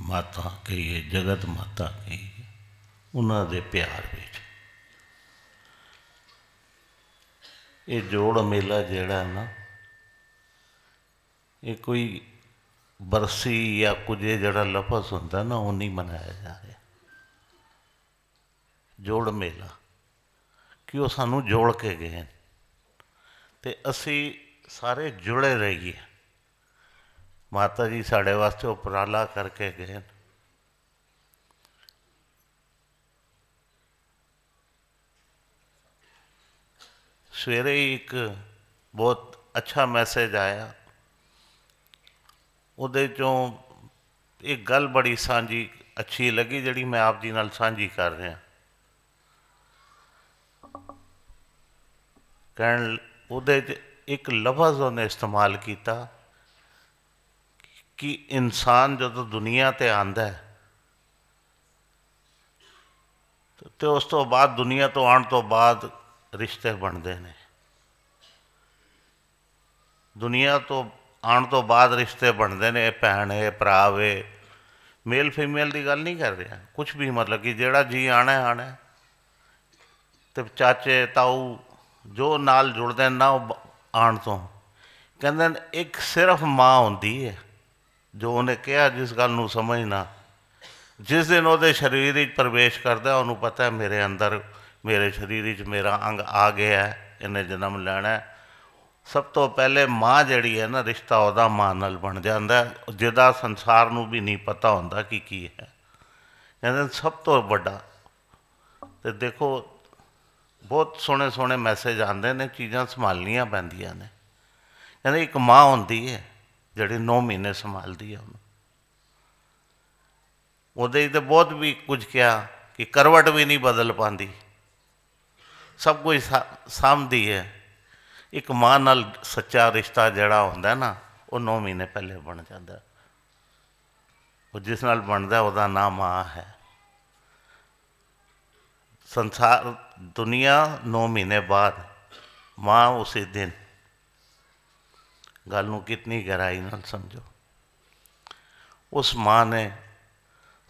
ਮਾਤਾ ਹੈ ਜਗਤ ਮਾਤਾ ਹੈ ਉਹਨਾਂ ਦੇ ਪਿਆਰ ਵਿੱਚ ਇਹ ਜੋੜ ਮੇਲਾ ਜਿਹੜਾ ਨਾ ਇਹ ਕੋਈ ਬਰਸੀ ਜਾਂ ਕੁਝ ਜਿਹੜਾ ਲਫ਼ਜ਼ ਹੁੰਦਾ ਨਾ ਉਹ ਨਹੀਂ ਮਨਾਇਆ ਜਾ ਰਿਹਾ ਜੋੜ ਮੇਲਾ ਕਿ ਉਹ ਸਾਨੂੰ ਜੋੜ ਕੇ ਗਏ ਤੇ ਅਸੀਂ ਸਾਰੇ ਜੁੜੇ ਰਹੀਏ ਮਾਤਾ ਜੀ ਸਾਡੇ ਵਾਸਤੇ ਉਪਰਾਲਾ ਕਰਕੇ ਗਏ ਸਵੇਰੇ ਇੱਕ ਬਹੁਤ ਅੱਛਾ ਮੈਸੇਜ ਆਇਆ ਉਹਦੇ ਚੋਂ ਇੱਕ ਗੱਲ ਬੜੀ ਸਾਂਝੀ ਅੱਛੀ ਲੱਗੀ ਜਿਹੜੀ ਮੈਂ ਆਪ ਜੀ ਨਾਲ ਸਾਂਝੀ ਕਰ ਰਿਹਾ ਕਹਿਣ ਉਹਦੇ ਚ ਇੱਕ ਲਫ਼ਜ਼ ਉਹਨੇ ਇਸਤੇਮਾਲ ਕੀਤਾ ਕਿ ਇਨਸਾਨ ਜਦੋਂ ਦੁਨੀਆ ਤੇ ਆਂਦਾ ਹੈ ਤੇ ਉਸ ਤੋਂ ਬਾਅਦ ਦੁਨੀਆ ਤੋਂ ਆਉਣ ਤੋਂ ਬਾਅਦ ਰਿਸ਼ਤੇ ਬਣਦੇ ਨੇ ਦੁਨੀਆ ਤੋਂ ਆਉਣ ਤੋਂ ਬਾਅਦ ਰਿਸ਼ਤੇ ਬਣਦੇ ਨੇ ਭੈਣ ਹੈ ਭਰਾ ਵੇ ਮੇਲ ਫੀਮੇਲ ਦੀ ਗੱਲ ਨਹੀਂ ਕਰ ਰਿਹਾ ਕੁਝ ਵੀ ਮਤਲਬ ਕਿ ਜਿਹੜਾ ਜੀ ਆਣਾ ਆਣਾ ਤੇ ਚਾਚੇ ਤਾਊ ਜੋ ਨਾਲ ਜੁੜਦੇ ਨਾ ਉਹ ਆਣ ਤੋਂ ਕਹਿੰਦੇ ਇੱਕ ਸਿਰਫ ਮਾਂ ਹੁੰਦੀ ਹੈ ਜੋ ਉਹਨੇ ਕਿਹਾ ਜਿਸ ਗੱਲ ਨੂੰ ਸਮਝਣਾ ਜਿਸ ਦਿਨ ਉਹਦੇ ਸਰੀਰ ਵਿੱਚ ਪ੍ਰਵੇਸ਼ ਕਰਦਾ ਉਹਨੂੰ ਪਤਾ ਹੈ ਮੇਰੇ ਅੰਦਰ ਮੇਰੇ ਸਰੀਰ ਵਿੱਚ ਮੇਰਾ ਅੰਗ ਆ ਗਿਆ ਹੈ ਇਹਨੇ ਜਨਮ ਲੈਣਾ ਸਭ ਤੋਂ ਪਹਿਲੇ ਮਾਂ ਜਿਹੜੀ ਹੈ ਨਾ ਰਿਸ਼ਤਾ ਉਹਦਾ ਮਾਂ ਨਾਲ ਬਣ ਜਾਂਦਾ ਜਿਹਦਾ ਸੰਸਾਰ ਨੂੰ ਵੀ ਨਹੀਂ ਪਤਾ ਹੁੰਦਾ ਕਿ ਕੀ ਹੈ ਕਹਿੰਦੇ ਸਭ ਤੋਂ ਵੱਡਾ ਤੇ ਦੇਖੋ ਬਹੁਤ ਸੋਹਣੇ ਸੋਹਣੇ ਮੈਸੇਜ ਆਉਂਦੇ ਨੇ ਚੀਜ਼ਾਂ ਸੰਭਾਲਣੀਆਂ ਪੈਂਦੀਆਂ ਨੇ ਕਹਿੰਦੇ ਇੱਕ ਮਾਂ ਹੁੰਦੀ ਹੈ ਜਿਹੜੇ 9 ਮਹੀਨੇ ਸੰਭਾਲਦੀ ਹੈ ਉਹਨੂੰ ਉਹਦੇ ਤੇ ਬਹੁਤ ਵੀ ਕੁਝ ਕਿਹਾ ਕਿ ਕਰਵਟ ਵੀ ਨਹੀਂ ਬਦਲ ਪਾਂਦੀ ਸਭ ਕੁਝ ਸਾਂਭਦੀ ਹੈ ਇੱਕ ਮਾਂ ਨਾਲ ਸੱਚਾ ਰਿਸ਼ਤਾ ਜਿਹੜਾ ਹੁੰਦਾ ਨਾ ਉਹ 9 ਮਹੀਨੇ ਪਹਿਲੇ ਬਣ ਜਾਂਦਾ ਉਹ ਜਿਸ ਨਾਲ ਬਣਦਾ ਉਹਦਾ ਨਾਮ ਮਾਂ ਹੈ ਸੰਸਾਰ ਦੁਨੀਆ 9 ਮਹੀਨੇ ਬਾਅਦ ਮਾਂ ਉਸੇ ਦਿਨ ਗੱਲ ਨੂੰ ਕਿੰਨੀ ਗਹਿਰਾਈ ਨਾਲ ਸਮਝੋ ਉਸ ਮਾਂ ਨੇ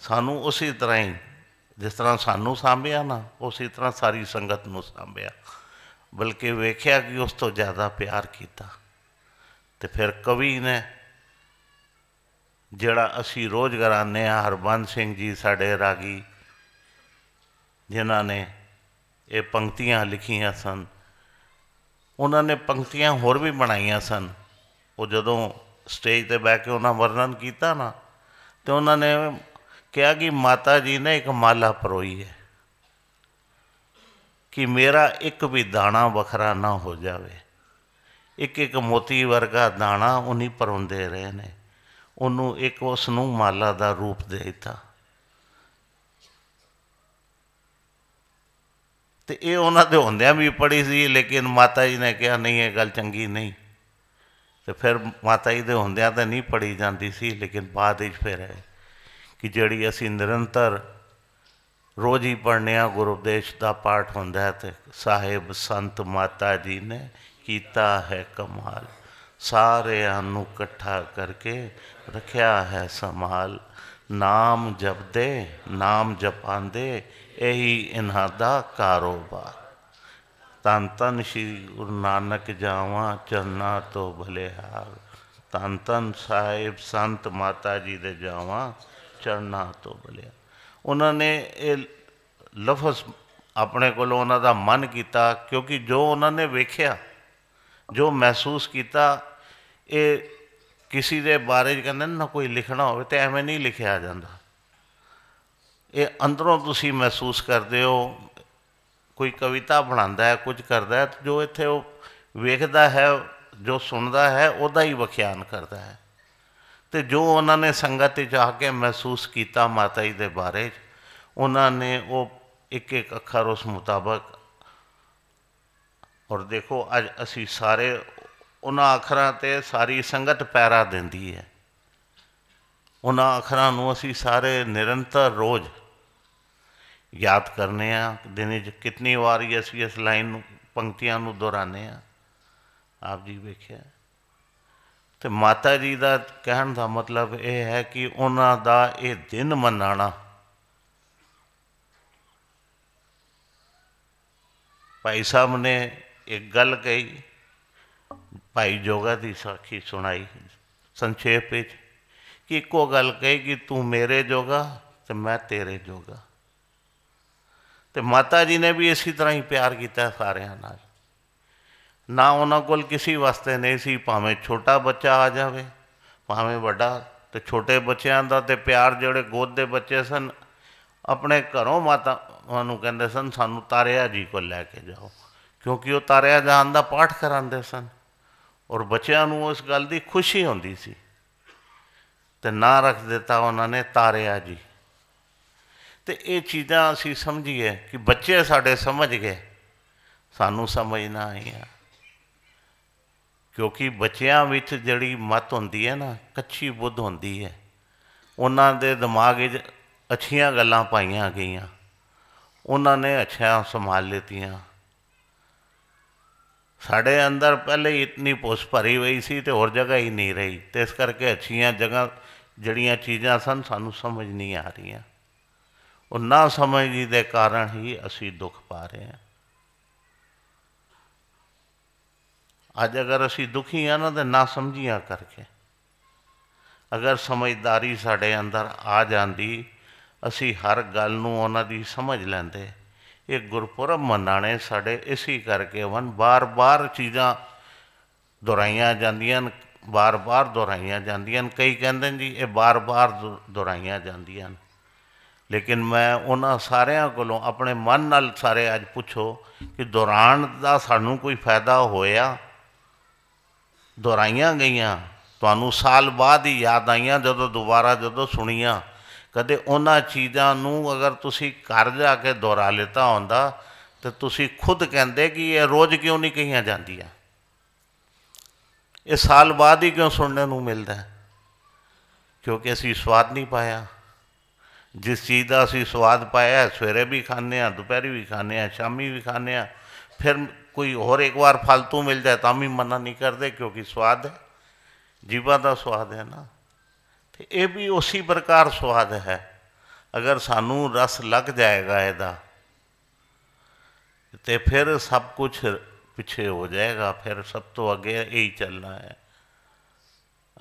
ਸਾਨੂੰ ਉਸੇ ਤਰ੍ਹਾਂ ਹੀ ਜਿਸ ਤਰ੍ਹਾਂ ਸਾਨੂੰ ਸਾਂਭਿਆ ਨਾ ਉਸੇ ਤਰ੍ਹਾਂ ਸਾਰੀ ਸੰਗਤ ਨੂੰ ਸਾਂਭਿਆ ਬਲਕਿ ਵੇਖਿਆ ਕਿ ਉਸ ਤੋਂ ਜ਼ਿਆਦਾ ਪਿਆਰ ਕੀਤਾ ਤੇ ਫਿਰ ਕਵੀ ਨੇ ਜਿਹੜਾ ਅਸੀਂ ਰੋਜ਼ ਗਰਾਨੇ ਆ ਹਰਬੰਦ ਸਿੰਘ ਜੀ ਸਾਡੇ ਰਾਗੀ ਜਿਨ੍ਹਾਂ ਨੇ ਇਹ ਪੰਕਤੀਆਂ ਲਿਖੀਆਂ ਸਨ ਉਹਨਾਂ ਨੇ ਪੰਕਤੀਆਂ ਹੋਰ ਵੀ ਬਣਾਈਆਂ ਸਨ ਉਹ ਜਦੋਂ ਸਟੇਜ ਤੇ ਬੈ ਕੇ ਉਹਨਾਂ ਵਰਣਨ ਕੀਤਾ ਨਾ ਤੇ ਉਹਨਾਂ ਨੇ ਕਿਹਾ ਕਿ ਮਾਤਾ ਜੀ ਨੇ ਇੱਕ ਮਾਲਾ ਪਰੋਈ ਹੈ ਕਿ ਮੇਰਾ ਇੱਕ ਵੀ ਦਾਣਾ ਵੱਖਰਾ ਨਾ ਹੋ ਜਾਵੇ ਇੱਕ ਇੱਕ ਮੋਤੀ ਵਰਗਾ ਦਾਣਾ ਉਨੀ ਪਰੋਂਦੇ ਰਹੇ ਨੇ ਉਹਨੂੰ ਇੱਕ ਉਸ ਨੂੰ ਮਾਲਾ ਦਾ ਰੂਪ ਦੇ ਦਿੱਤਾ ਤੇ ਇਹ ਉਹਨਾਂ ਦੇ ਹੁੰਦਿਆਂ ਵੀ ਪੜੀ ਸੀ ਲੇਕਿਨ ਮਾਤਾ ਜੀ ਨੇ ਕਿਹਾ ਨਹੀਂ ਇਹ ਗੱਲ ਚੰਗੀ ਨਹੀਂ ਤੇ ਫਿਰ ਮਾਤਾ ਜੀ ਦੇ ਹੁੰਦਿਆਂ ਤਾਂ ਨਹੀਂ ਪੜੀ ਜਾਂਦੀ ਸੀ ਲੇਕਿਨ ਬਾਅਦ ਵਿੱਚ ਫਿਰ ਹੈ ਕਿ ਜਿਹੜੀ ਅਸੀਂ ਨਿਰੰਤਰ ਰੋਜ਼ ਹੀ ਪੜਨੇ ਆ ਗੁਰੂਪਦੇਸ਼ ਦਾ ਪਾਠ ਹੁੰਦਾ ਹੈ ਤੇ ਸਾਹਿਬ ਸੰਤ ਮਾਤਾ ਜੀ ਨੇ ਕੀਤਾ ਹੈ ਕਮਾਲ ਸਾਰਿਆਂ ਨੂੰ ਇਕੱਠਾ ਕਰਕੇ ਰੱਖਿਆ ਹੈ ਸਮਾਲ ਨਾਮ ਜਪਦੇ ਨਾਮ ਜਪਾਂਦੇ ਇਹੀ ਇਹਨਾਂ ਦਾ ਕਾਰੋਬਾਰ ਤਨ ਤਨ ਸ੍ਰੀ ਗੁਰੂ ਨਾਨਕ ਜਾਵਾਂ ਚਰਨਾ ਤੋਂ ਭਲੇ ਹਾਲ ਤਨ ਤਨ ਸਾਹਿਬ ਸੰਤ ਮਾਤਾ ਜੀ ਦੇ ਜਾਵਾਂ ਚਰਨਾ ਤੋਂ ਭਲੇ ਉਹਨਾਂ ਨੇ ਇਹ ਲਫ਼ਜ਼ ਆਪਣੇ ਕੋਲ ਉਹਨਾਂ ਦਾ ਮਨ ਕੀਤਾ ਕਿਉਂਕਿ ਜੋ ਉਹਨਾਂ ਨੇ ਵੇਖਿਆ ਜੋ ਮਹਿਸੂਸ ਕੀਤਾ ਇਹ ਕਿਸੇ ਦੇ ਬਾਰੇ ਕਹਿੰਦੇ ਨਾ ਕੋਈ ਲਿਖਣਾ ਹੋਵੇ ਤੇ ਐਵੇਂ ਨਹੀਂ ਲਿਖਿਆ ਜਾਂਦਾ ਇਹ ਅੰਦਰੋਂ ਤੁਸੀਂ ਮਹਿਸੂਸ ਕਰਦੇ ਹੋ ਕੋਈ ਕਵਿਤਾ ਬਣਾਉਂਦਾ ਹੈ ਕੁਝ ਕਰਦਾ ਹੈ ਜੋ ਇੱਥੇ ਉਹ ਵੇਖਦਾ ਹੈ ਜੋ ਸੁਣਦਾ ਹੈ ਉਹਦਾ ਹੀ ਵਿਖਿਆਨ ਕਰਦਾ ਹੈ ਤੇ ਜੋ ਉਹਨਾਂ ਨੇ ਸੰਗਤ ਤੇ ਜਾ ਕੇ ਮਹਿਸੂਸ ਕੀਤਾ ਮਾਤਾ ਜੀ ਦੇ ਬਾਰੇ ਉਹਨਾਂ ਨੇ ਉਹ ਇੱਕ ਇੱਕ ਅੱਖਰ ਉਸ ਮੁਤਾਬਕ ਔਰ ਦੇਖੋ ਅੱਜ ਅਸੀਂ ਸਾਰੇ ਉਹਨਾਂ ਅੱਖਰਾਂ ਤੇ ਸਾਰੀ ਸੰਗਤ ਪੈਰਾ ਦਿੰਦੀ ਹੈ ਉਹਨਾਂ ਅੱਖਰਾਂ ਨੂੰ ਅਸੀਂ ਸਾਰੇ ਨਿਰੰਤਰ ਰੋਜ਼ ਯਾਦ ਕਰਨੇ ਆ ਦਿਨੇ ਚ ਕਿੰਨੀ ਵਾਰੀ ਅਸੀਂ ਇਸ ਲਾਈਨ ਨੂੰ ਪੰਕਤੀਆਂ ਨੂੰ ਦੁਹਰਾਨੇ ਆ ਆਪ ਜੀ ਵੇਖਿਆ ਤੇ ਮਾਤਾ ਜੀ ਦਾ ਕਹਿਣ ਦਾ ਮਤਲਬ ਇਹ ਹੈ ਕਿ ਉਹਨਾਂ ਦਾ ਇਹ ਦਿਨ ਮਨਾਣਾ ਭਾਈ ਸਾਹਿਬ ਨੇ ਇੱਕ ਗੱਲ ਕਹੀ ਭਾਈ ਜੋਗਾ ਦੀ ਸਾਖੀ ਸੁਣਾਈ ਸੰਖੇਪ ਵਿੱਚ ਕਿ ਇੱਕੋ ਗੱਲ ਕਹੀ ਕਿ ਤੂੰ ਮੇਰੇ ਜੋਗਾ ਤੇ ਮੈਂ ਤੇਰੇ ਜੋਗਾ ਤੇ ਮਾਤਾ ਜੀ ਨੇ ਵੀ ਇਸੇ ਤਰ੍ਹਾਂ ਹੀ ਪਿਆਰ ਕੀਤਾ ਸਾਰਿਆਂ ਨਾਲ ਨਾ ਉਹਨਾਂ ਕੋਲ ਕਿਸੇ ਵਾਸਤੇ ਨਹੀਂ ਸੀ ਭਾਵੇਂ ਛੋਟਾ ਬੱਚਾ ਆ ਜਾਵੇ ਭਾਵੇਂ ਵੱਡਾ ਤੇ ਛੋਟੇ ਬੱਚਿਆਂ ਦਾ ਤੇ ਪਿਆਰ ਜਿਹੜੇ ਗੋਦ ਦੇ ਬੱਚੇ ਸਨ ਆਪਣੇ ਘਰੋਂ ਮਾਤਾ ਉਹਨੂੰ ਕਹਿੰਦੇ ਸਨ ਸਾਨੂੰ ਤਾਰਿਆ ਜੀ ਕੋਲ ਲੈ ਕੇ ਜਾਓ ਕਿਉਂਕਿ ਉਹ ਤਾਰਿਆ ਜਾਨ ਦਾ ਪਾਠ ਕਰਾਉਂਦੇ ਸਨ ਔਰ ਬੱਚਿਆਂ ਨੂੰ ਉਸ ਗੱਲ ਦੀ ਖੁਸ਼ੀ ਹੁੰਦੀ ਸੀ ਤੇ ਨਾਂ ਰੱਖ ਦਿੱਤਾ ਉਹਨਾਂ ਨੇ ਤਾਰਿਆ ਜੀ ਤੇ ਇਹ ਚੀਜ਼ਾਂ ਅਸੀਂ ਸਮਝੀਏ ਕਿ ਬੱਚੇ ਸਾਡੇ ਸਮਝ ਗਏ ਸਾਨੂੰ ਸਮਝ ਨਾ ਆਈਆਂ ਕਿਉਂਕਿ ਬੱਚਿਆਂ ਵਿੱਚ ਜਿਹੜੀ ਮਤ ਹੁੰਦੀ ਹੈ ਨਾ ਕੱਚੀ ਬੁੱਧ ਹੁੰਦੀ ਹੈ ਉਹਨਾਂ ਦੇ ਦਿਮਾਗ 'ਚ ਅੱਛੀਆਂ ਗੱਲਾਂ ਪਾਈਆਂ ਗਈਆਂ ਉਹਨਾਂ ਨੇ ਅੱਛਾ ਸੰਭਾਲ ਲਈਆਂ ਸਾਡੇ ਅੰਦਰ ਪਹਿਲੇ ਹੀ ਇਤਨੀ ਪੁਸ ਭਰੀ ਹੋਈ ਸੀ ਤੇ ਹੋਰ ਜਗ੍ਹਾ ਹੀ ਨਹੀਂ ਰਹੀ ਤੇ ਇਸ ਕਰਕੇ ਅੱਛੀਆਂ ਜਗ੍ਹਾ ਜਿਹੜੀਆਂ ਚੀਜ਼ਾਂ ਸਨ ਸਾਨੂੰ ਸਮਝ ਨਹੀਂ ਆ ਰਹੀਆਂ ਉਹ ਨਾ ਸਮਝੀ ਦੇ ਕਾਰਨ ਹੀ ਅਸੀਂ ਦੁੱਖ ਪਾ ਰਹੇ ਹਾਂ ਅੱਜ ਅਗਰ ਅਸੀਂ ਦੁਖੀ ਆ ਨਾ ਤੇ ਨਾ ਸਮਝੀਆਂ ਕਰਕੇ ਅਗਰ ਸਮਝਦਾਰੀ ਸਾਡੇ ਅੰਦਰ ਆ ਜਾਂਦੀ ਅਸੀਂ ਹਰ ਗੱਲ ਨੂੰ ਉਹਨਾਂ ਦੀ ਸਮਝ ਲੈਂਦੇ ਇਹ ਗੁਰਪੁਰਬ ਮਨਾਣੇ ਸਾਡੇ ਇਸੇ ਕਰਕੇ ਵਨ ਬਾਰ-ਬਾਰ ਚੀਜ਼ਾਂ ਦੁਹਰਾਈਆਂ ਜਾਂਦੀਆਂ ਨੇ ਬਾਰ-ਬਾਰ ਦੁਹਰਾਈਆਂ ਜਾਂਦੀਆਂ ਨੇ ਕਈ ਕਹਿੰਦੇ ਜੀ ਇਹ ਬਾਰ-ਬਾਰ ਦੁਹਰਾਈਆਂ ਜਾਂਦੀਆਂ ਨੇ ਲੇਕਿਨ ਮੈਂ ਉਹਨਾਂ ਸਾਰਿਆਂ ਕੋਲੋਂ ਆਪਣੇ ਮਨ ਨਾਲ ਸਾਰੇ ਅੱਜ ਪੁੱਛੋ ਕਿ ਦੌਰਾਨ ਦਾ ਸਾਨੂੰ ਕੋਈ ਫਾਇਦਾ ਹੋਇਆ ਦੁਹਰਾਈਆਂ ਗਈਆਂ ਤੁਹਾਨੂੰ ਸਾਲ ਬਾਅਦ ਹੀ ਯਾਦ ਆਈਆਂ ਜਦੋਂ ਦੁਬਾਰਾ ਜਦੋਂ ਸੁਣੀਆਂ ਕਦੇ ਉਹਨਾਂ ਚੀਜ਼ਾਂ ਨੂੰ ਅਗਰ ਤੁਸੀਂ ਘਰ ਜਾ ਕੇ ਦੁਹਰਾ ਲੇਤਾ ਹੁੰਦਾ ਤੇ ਤੁਸੀਂ ਖੁਦ ਕਹਿੰਦੇ ਕਿ ਇਹ ਰੋਜ਼ ਕਿਉਂ ਨਹੀਂ ਕਹੀਆਂ ਜਾਂਦੀਆਂ ਇਹ ਸਾਲ ਬਾਅਦ ਹੀ ਕਿਉਂ ਸੁਣਨ ਨੂੰ ਮਿਲਦਾ ਕਿਉਂਕਿ ਅਸੀਂ ਸਵਾਦ ਨਹੀਂ ਪਾਇਆ ਜਿਸ ਚੀਜ਼ ਦਾ ਅਸੀਂ ਸਵਾਦ ਪਾਇਆ ਸਵੇਰੇ ਵੀ ਖਾਂਦੇ ਆ ਦੁਪਹਿਰੇ ਵੀ ਖਾਂਦੇ ਆ ਸ਼ਾਮੀ ਵੀ ਖਾਂਦੇ ਆ ਫਿਰ ਕੋਈ ਹੋਰ ਇੱਕ ਵਾਰ ਫਲਤੂ ਮਿਲ ਜਾਏ ਤਾਂ ਵੀ ਮਨਾ ਨਹੀਂ ਕਰਦੇ ਕਿਉਂਕਿ ਸਵਾਦ ਹੈ ਜੀਵਾ ਦਾ ਸਵਾਦ ਹੈ ਨਾ ਤੇ ਇਹ ਵੀ ਉਸੇ ਪ੍ਰਕਾਰ ਸਵਾਦ ਹੈ ਅਗਰ ਸਾਨੂੰ ਰਸ ਲੱਗ ਜਾਏਗਾ ਇਹਦਾ ਤੇ ਫਿਰ ਸਭ ਕੁਝ ਪਿੱਛੇ ਹੋ ਜਾਏਗਾ ਫਿਰ ਸਭ ਤੋਂ ਅੱਗੇ ਇਹ ਹੀ ਚੱਲਣਾ ਹੈ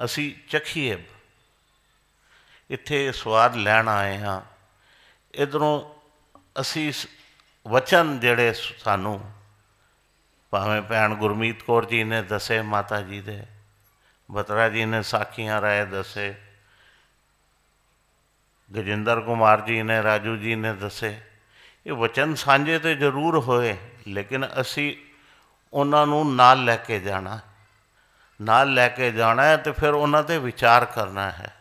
ਅਸੀਂ ਚਖੀਏ ਇੱਥੇ ਸਵਾਦ ਲੈਣ ਆਏ ਹਾਂ ਇਧਰੋਂ ਅਸੀਂ ਵਚਨ ਜਿਹੜੇ ਸਾਨੂੰ ਭਾਵੇਂ ਭੈਣ ਗੁਰਮੀਤ ਕੌਰ ਜੀ ਨੇ ਦੱਸੇ ਮਾਤਾ ਜੀ ਦੇ ਬਤਰਾ ਜੀ ਨੇ ਸਾਖੀਆਂ ਰਾਏ ਦੱਸੇ ਗਜਿੰਦਰ ਕੁਮਾਰ ਜੀ ਨੇ ਰਾਜੂ ਜੀ ਨੇ ਦੱਸੇ ਇਹ ਵਚਨ ਸਾਂਝੇ ਤੇ ਜ਼ਰੂਰ ਹੋਏ ਲੇਕਿਨ ਅਸੀਂ ਉਹਨਾਂ ਨੂੰ ਨਾਲ ਲੈ ਕੇ ਜਾਣਾ ਨਾਲ ਲੈ ਕੇ ਜਾਣਾ ਹੈ ਤੇ ਫਿਰ ਉਹਨਾਂ ਤੇ ਵਿਚਾਰ ਕਰਨਾ ਹੈ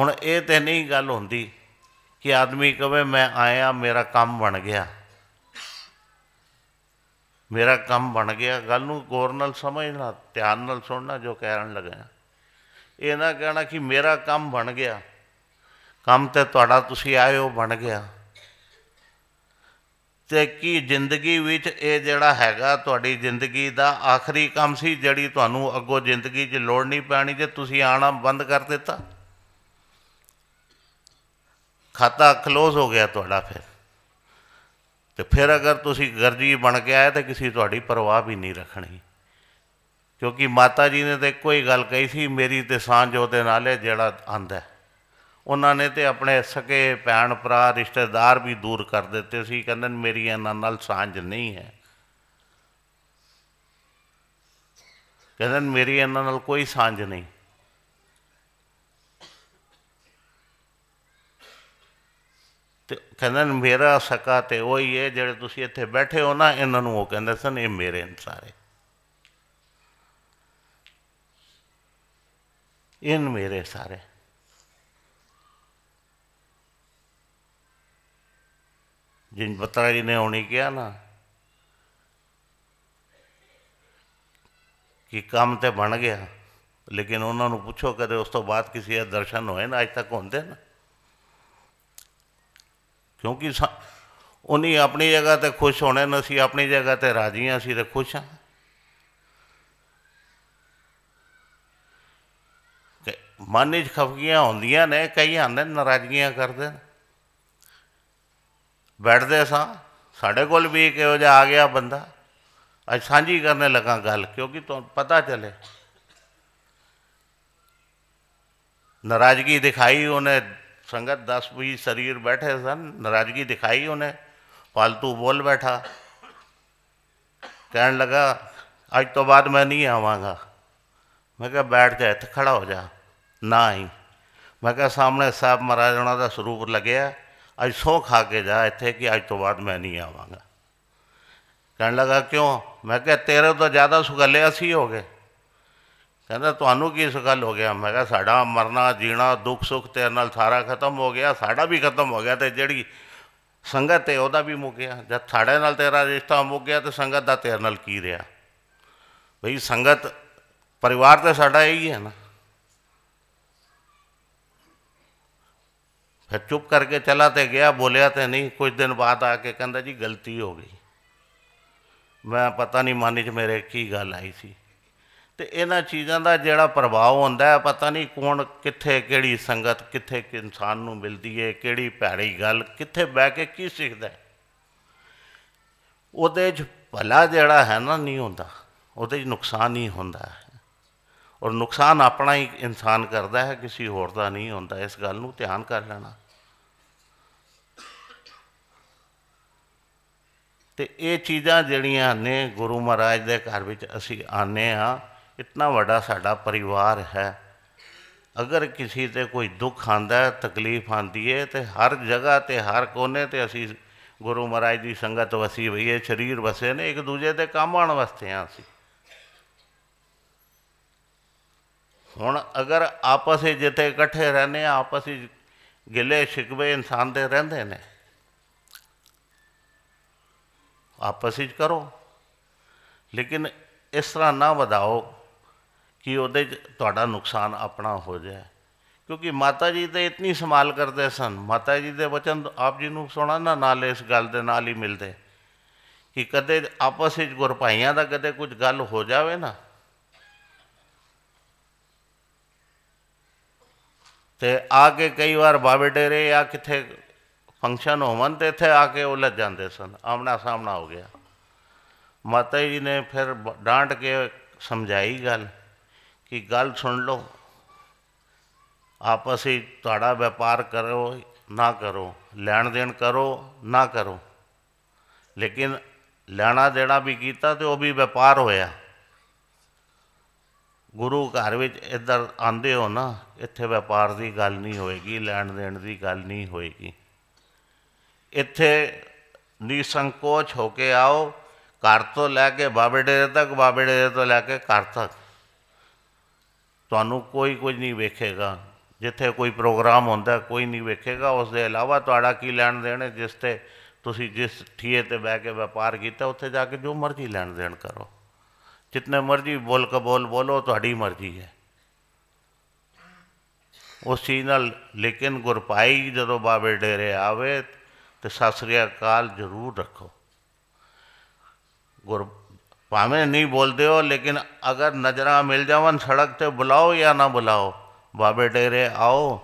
ਹੁਣ ਇਹ ਤੇ ਨਹੀਂ ਗੱਲ ਹੁੰਦੀ ਕਿ ਆਦਮੀ ਕਵੇ ਮੈਂ ਆਇਆ ਮੇਰਾ ਕੰਮ ਬਣ ਗਿਆ ਮੇਰਾ ਕੰਮ ਬਣ ਗਿਆ ਗੱਲ ਨੂੰ ਗੌਰ ਨਾਲ ਸਮਝਣਾ ਧਿਆਨ ਨਾਲ ਸੁਣਨਾ ਜੋ ਕਹਿਣ ਲੱਗਾ ਇਹ ਨਾ ਕਹਿਣਾ ਕਿ ਮੇਰਾ ਕੰਮ ਬਣ ਗਿਆ ਕੰਮ ਤੇ ਤੁਹਾਡਾ ਤੁਸੀਂ ਆਇਓ ਬਣ ਗਿਆ ਤੇ ਕੀ ਜ਼ਿੰਦਗੀ ਵਿੱਚ ਇਹ ਜਿਹੜਾ ਹੈਗਾ ਤੁਹਾਡੀ ਜ਼ਿੰਦਗੀ ਦਾ ਆਖਰੀ ਕੰਮ ਸੀ ਜਿਹੜੀ ਤੁਹਾਨੂੰ ਅੱਗੋ ਜ਼ਿੰਦਗੀ 'ਚ ਲੋੜ ਨਹੀਂ ਪੈਣੀ ਤੇ ਤੁਸੀਂ ਆਣਾ ਬੰਦ ਕਰ ਦਿੱਤਾ ਖਾਤਾ ক্লোਜ਼ ਹੋ ਗਿਆ ਤੁਹਾਡਾ ਫਿਰ ਤੇ ਫਿਰ ਅਗਰ ਤੁਸੀਂ ਗਰਜੀ ਬਣ ਕੇ ਆਏ ਤਾਂ ਕਿਸੇ ਤੁਹਾਡੀ ਪਰਵਾਹ ਵੀ ਨਹੀਂ ਰੱਖਣੀ ਕਿਉਂਕਿ ਮਾਤਾ ਜੀ ਨੇ ਤੇ ਕੋਈ ਗੱਲ ਕਹੀ ਸੀ ਮੇਰੀ ਤੇ ਸਾਂਝ ਉਹਦੇ ਨਾਲ ਹੈ ਜਿਹੜਾ ਆਂਦਾ ਉਹਨਾਂ ਨੇ ਤੇ ਆਪਣੇ ਸਕੇ ਭੈਣ ਭਰਾ ਰਿਸ਼ਤੇਦਾਰ ਵੀ ਦੂਰ ਕਰ ਦਿੱਤੇ ਸੀ ਕਹਿੰਦੇ ਮੇਰੀ ਇਹਨਾਂ ਨਾਲ ਸਾਂਝ ਨਹੀਂ ਹੈ ਕਹਿੰਦੇ ਮੇਰੀ ਇਹਨਾਂ ਨਾਲ ਕੋਈ ਸਾਂਝ ਨਹੀਂ ਕਹਿੰਦਾ ਮੇਰਾ ਸਕਾ ਤੇ ਹੀ ਹੈ ਜਿਹੜੇ ਤੁਸੀਂ ਇੱਥੇ ਬੈਠੇ ਹੋ ਨਾ ਇਹਨਾਂ ਨੂੰ ਉਹ ਕਹਿੰਦੇ ਸਨ ਇਹ ਮੇਰੇ ਅਨਸਾਰੇ ਸਾਰੇ ਇਨ ਮੇਰੇ ਸਾਰੇ ਜਿੰਨ ਬਤਾਰੀ ਨੇ ਹੋਣੀ ਕਿਹਾ ਨਾ ਕਿ ਕੰਮ ਤੇ ਬਣ ਗਿਆ ਲੇਕਿਨ ਉਹਨਾਂ ਨੂੰ ਪੁੱਛੋ ਕਦੇ ਉਸ ਤੋਂ ਬਾਅਦ ਕਿਸੇ ਦਾ ਦਰਸ਼ਨ ਹੋਏ ਨਾ ਅਜ ਤੱਕ ਹੁੰਦੇ ਨਾ ਕਿਉਂਕਿ ਉਹਨੇ ਆਪਣੀ ਜਗ੍ਹਾ ਤੇ ਖੁਸ਼ ਹੋਣਾ ਨਾ ਸੀ ਆਪਣੀ ਜਗ੍ਹਾ ਤੇ ਰਾਜੀ ਸੀ ਤੇ ਖੁਸ਼ ਹਾਂ ਮਨ ਵਿੱਚ ਖਫਗੀਆਂ ਹੁੰਦੀਆਂ ਨੇ ਕਈ ਹਨ ਨਾਰਾਜ਼ਗੀਆਂ ਕਰਦੇ ਬੈਠਦੇ ਸਾਂ ਸਾਡੇ ਕੋਲ ਵੀ ਇਹੋ ਜਿਹਾ ਆ ਗਿਆ ਬੰਦਾ ਅੱਜ ਸਾਂਝੀ ਕਰਨ ਲੱਗਾ ਗੱਲ ਕਿਉਂਕਿ ਤੁਹਾਨੂੰ ਪਤਾ ਚੱਲੇ ਨਾਰਾਜ਼ਗੀ ਦਿਖਾਈ ਉਹਨੇ संगत दस बीस शरीर बैठे सन नाराजगी दिखाई उन्हें फालतू बोल बैठा कहने लगा आज तो बाद मैं नहीं आवागा मैं क्या बैठ जाए तो खड़ा हो जा ना आई ਮੈਂ ਕਿਹਾ ਸਾਹਮਣੇ ਸਾਹਿਬ ਮਹਾਰਾਜ ਉਹਨਾਂ ਦਾ ਸਰੂਪ ਲੱਗਿਆ ਅੱਜ ਸੌ ਖਾ ਕੇ ਜਾ ਇੱਥੇ ਕਿ ਅੱਜ ਤੋਂ ਬਾਅਦ ਮੈਂ ਨਹੀਂ ਆਵਾਂਗਾ ਕਹਿਣ ਲੱਗਾ ਕਿਉਂ ਮੈਂ ਕਿਹਾ ਤੇਰੇ ਤੋਂ ਜ਼ਿਆਦਾ ਸੁਗੱਲੇ ਅਸੀਂ ਹੋ ਗਏ ਕਹਿੰਦਾ ਤੁਹਾਨੂੰ ਕੀ ਇਸ ਗੱਲ ਹੋ ਗਿਆ ਮੈਂ ਕਿਹਾ ਸਾਡਾ ਮਰਨਾ ਜੀਣਾ ਦੁੱਖ ਸੁੱਖ ਤੇਰੇ ਨਾਲ ਸਾਰਾ ਖਤਮ ਹੋ ਗਿਆ ਸਾਡਾ ਵੀ ਖਤਮ ਹੋ ਗਿਆ ਤੇ ਜਿਹੜੀ ਸੰਗਤ ਹੈ ਉਹਦਾ ਵੀ ਮੁੱਕ ਗਿਆ ਜਦ ਸਾਡੇ ਨਾਲ ਤੇਰਾ ਰਿਸ਼ਤਾ ਮੁੱਕ ਗਿਆ ਤੇ ਸੰਗਤ ਦਾ ਤੇਰੇ ਨਾਲ ਕੀ ਰਿਹਾ ਭਈ ਸੰਗਤ ਪਰਿਵਾਰ ਤੇ ਸਾਡਾ ਇਹੀ ਹੈ ਨਾ ਫਿਰ ਚੁੱਪ ਕਰਕੇ ਚਲਾ ਤੇ ਗਿਆ ਬੋਲਿਆ ਤੇ ਨਹੀਂ ਕੁਝ ਦਿਨ ਬਾਅਦ ਆ ਕੇ ਕਹਿੰਦਾ ਜੀ ਗਲਤੀ ਹੋ ਗਈ ਮੈਂ ਪਤਾ ਨਹੀਂ ਮਨ 'ਚ ਮੇਰੇ ਕੀ ਗੱਲ ਆਈ ਸੀ ਤੇ ਇਹਨਾਂ ਚੀਜ਼ਾਂ ਦਾ ਜਿਹੜਾ ਪ੍ਰਭਾਵ ਹੁੰਦਾ ਹੈ ਪਤਾ ਨਹੀਂ ਕੌਣ ਕਿੱਥੇ ਕਿਹੜੀ ਸੰਗਤ ਕਿੱਥੇ ਕਿ ਇਨਸਾਨ ਨੂੰ ਮਿਲਦੀ ਹੈ ਕਿਹੜੀ ਭੈੜੀ ਗੱਲ ਕਿੱਥੇ ਬਹਿ ਕੇ ਕੀ ਸਿੱਖਦਾ ਉਹਦੇ 'ਚ ਭਲਾ ਜਿਹੜਾ ਹੈ ਨਾ ਨਹੀਂ ਹੁੰਦਾ ਉਹਦੇ 'ਚ ਨੁਕਸਾਨ ਹੀ ਹੁੰਦਾ ਔਰ ਨੁਕਸਾਨ ਆਪਣਾ ਹੀ ਇਨਸਾਨ ਕਰਦਾ ਹੈ ਕਿਸੇ ਹੋਰ ਦਾ ਨਹੀਂ ਹੁੰਦਾ ਇਸ ਗੱਲ ਨੂੰ ਧਿਆਨ ਕਰ ਲੈਣਾ ਤੇ ਇਹ ਚੀਜ਼ਾਂ ਜਿਹੜੀਆਂ ਨੇ ਗੁਰੂ ਮਹਾਰਾਜ ਦੇ ਘਰ ਵਿੱਚ ਅਸੀਂ ਆਨੇ ਆ ਇਤਨਾ ਵੱਡਾ ਸਾਡਾ ਪਰਿਵਾਰ ਹੈ ਅਗਰ ਕਿਸੇ ਤੇ ਕੋਈ ਦੁੱਖ ਆਂਦਾ ਤਕਲੀਫ ਆਂਦੀ ਹੈ ਤੇ ਹਰ ਜਗ੍ਹਾ ਤੇ ਹਰ ਕੋਨੇ ਤੇ ਅਸੀਂ ਗੁਰੂ ਮਹਾਰਾਜ ਦੀ ਸੰਗਤ ਵਸੀ ਹੋਈ ਹੈ ਸਰੀਰ ਵਸੇ ਨੇ ਇੱਕ ਦੂਜੇ ਦੇ ਕੰਮ ਆਣ ਵਾਸਤੇ ਆ ਅਸੀਂ ਹੁਣ ਅਗਰ ਆਪਸ ਵਿੱਚ ਜਿੱਥੇ ਇਕੱਠੇ ਰਹਨੇ ਆਪਸ ਵਿੱਚ ਗਿਲੇ ਸ਼ਿਕਵੇ ਇਨਸਾਨ ਦੇ ਰਹਿੰਦੇ ਨੇ ਆਪਸ ਵਿੱਚ ਕਰੋ ਲੇਕਿਨ ਇਸ ਤਰ੍ਹਾਂ ਨਾ ਵਧਾਓ ਕਿ ਉਹਦੇ ਤੁਹਾਡਾ ਨੁਕਸਾਨ ਆਪਣਾ ਹੋ ਜਾਏ ਕਿਉਂਕਿ ਮਾਤਾ ਜੀ ਤੇ ਇਤਨੀ ਸੰਭਾਲ ਕਰਦੇ ਸਨ ਮਾਤਾ ਜੀ ਦੇ ਵਚਨ ਆਪ ਜੀ ਨੂੰ ਨਾ ਨਾਲ ਇਸ ਗੱਲ ਦੇ ਨਾਲ ਹੀ ਮਿਲਦੇ ਕਿ ਕਦੇ ਆਪਸ ਵਿੱਚ ਗੁਰਪਾਈਆਂ ਦਾ ਕਦੇ ਕੁਝ ਗੱਲ ਹੋ ਜਾਵੇ ਨਾ ਤੇ ਆ ਕੇ ਕਈ ਵਾਰ ਬਾਬੇ ਡੇਰੇ ਜਾਂ ਕਿਥੇ ਫੰਕਸ਼ਨ ਹੋਵਨ ਤੇ ਇੱਥੇ ਆ ਕੇ ਲੱਜ ਜਾਂਦੇ ਸਨ ਆਮਣਾ ਸਾਹਮਣਾ ਹੋ ਗਿਆ ਮਾਤਾ ਜੀ ਨੇ ਫਿਰ ਡਾਂਟ ਕੇ ਸਮਝਾਈ ਗੱਲ ਕਿ ਗੱਲ ਸੁਣ ਲਓ ਆਪਸ ਵਿੱਚ ਤੁਹਾਡਾ ਵਪਾਰ ਕਰੋ ਨਾ ਕਰੋ ਲੈਣ ਦੇਣ ਕਰੋ ਨਾ ਕਰੋ ਲੇਕਿਨ ਲੈਣਾ ਦੇਣਾ ਵੀ ਕੀਤਾ ਤੇ ਉਹ ਵੀ ਵਪਾਰ ਹੋਇਆ ਗੁਰੂ ਘਰ ਵਿੱਚ ਇੱਧਰ ਆਂਦੇ ਹੋ ਨਾ ਇੱਥੇ ਵਪਾਰ ਦੀ ਗੱਲ ਨਹੀਂ ਹੋਏਗੀ ਲੈਣ ਦੇਣ ਦੀ ਗੱਲ ਨਹੀਂ ਹੋਏਗੀ ਇੱਥੇ ਨਿਸੰਕੋਚ ਹੋ ਕੇ ਆਓ ਘਰ ਤੋਂ ਲੈ ਕੇ ਬਾਬੇ ਡੇਰੇ ਤੱਕ ਬਾਬੇ ਡੇਰੇ ਤੋਂ ਲੈ ਕੇ ਘਰ ਤੱਕ ਤੁਹਾਨੂੰ ਕੋਈ ਕੁਝ ਨਹੀਂ ਵੇਖੇਗਾ ਜਿੱਥੇ ਕੋਈ ਪ੍ਰੋਗਰਾਮ ਹੁੰਦਾ ਕੋਈ ਨਹੀਂ ਵੇਖੇਗਾ ਉਸ ਦੇ ਇਲਾਵਾ ਤੁਹਾਡਾ ਕੀ ਲੈਣ ਦੇਣ ਹੈ ਜਿਸ ਤੇ ਤੁਸੀਂ ਜਿਸ ਠੀਏ ਤੇ ਬਹਿ ਕੇ ਵਪਾਰ ਕੀਤਾ ਉੱਥੇ ਜਾ ਕੇ ਜੋ ਮਰਜ਼ੀ ਲੈਣ ਦੇਣ ਕਰੋ ਜਿੰਨੇ ਮਰਜ਼ੀ ਬੋਲ ਕੇ ਬੋਲ ਬੋਲੋ ਤੁਹਾਡੀ ਮਰਜ਼ੀ ਹੈ ਉਸ ਚੀਜ਼ ਨਾਲ ਲੇਕਿਨ ਗੁਰਪਾਈ ਜਦੋਂ ਬਾਬੇ ਡੇਰੇ ਆਵੇ ਤੇ ਸਸਰੀਆ ਕਾਲ ਜ਼ਰੂਰ ਰੱਖੋ ਗੁਰ ਭਾਵੇਂ ਨਹੀਂ ਬੋਲਦੇ ਹੋ ਲੇਕਿਨ ਅਗਰ ਨਜ਼ਰਾਂ ਮਿਲ ਜਾਵਨ ਸੜਕ ਤੇ ਬੁਲਾਓ ਜਾਂ ਨਾ ਬੁਲਾਓ ਬਾਬੇ ਡੇਰੇ ਆਓ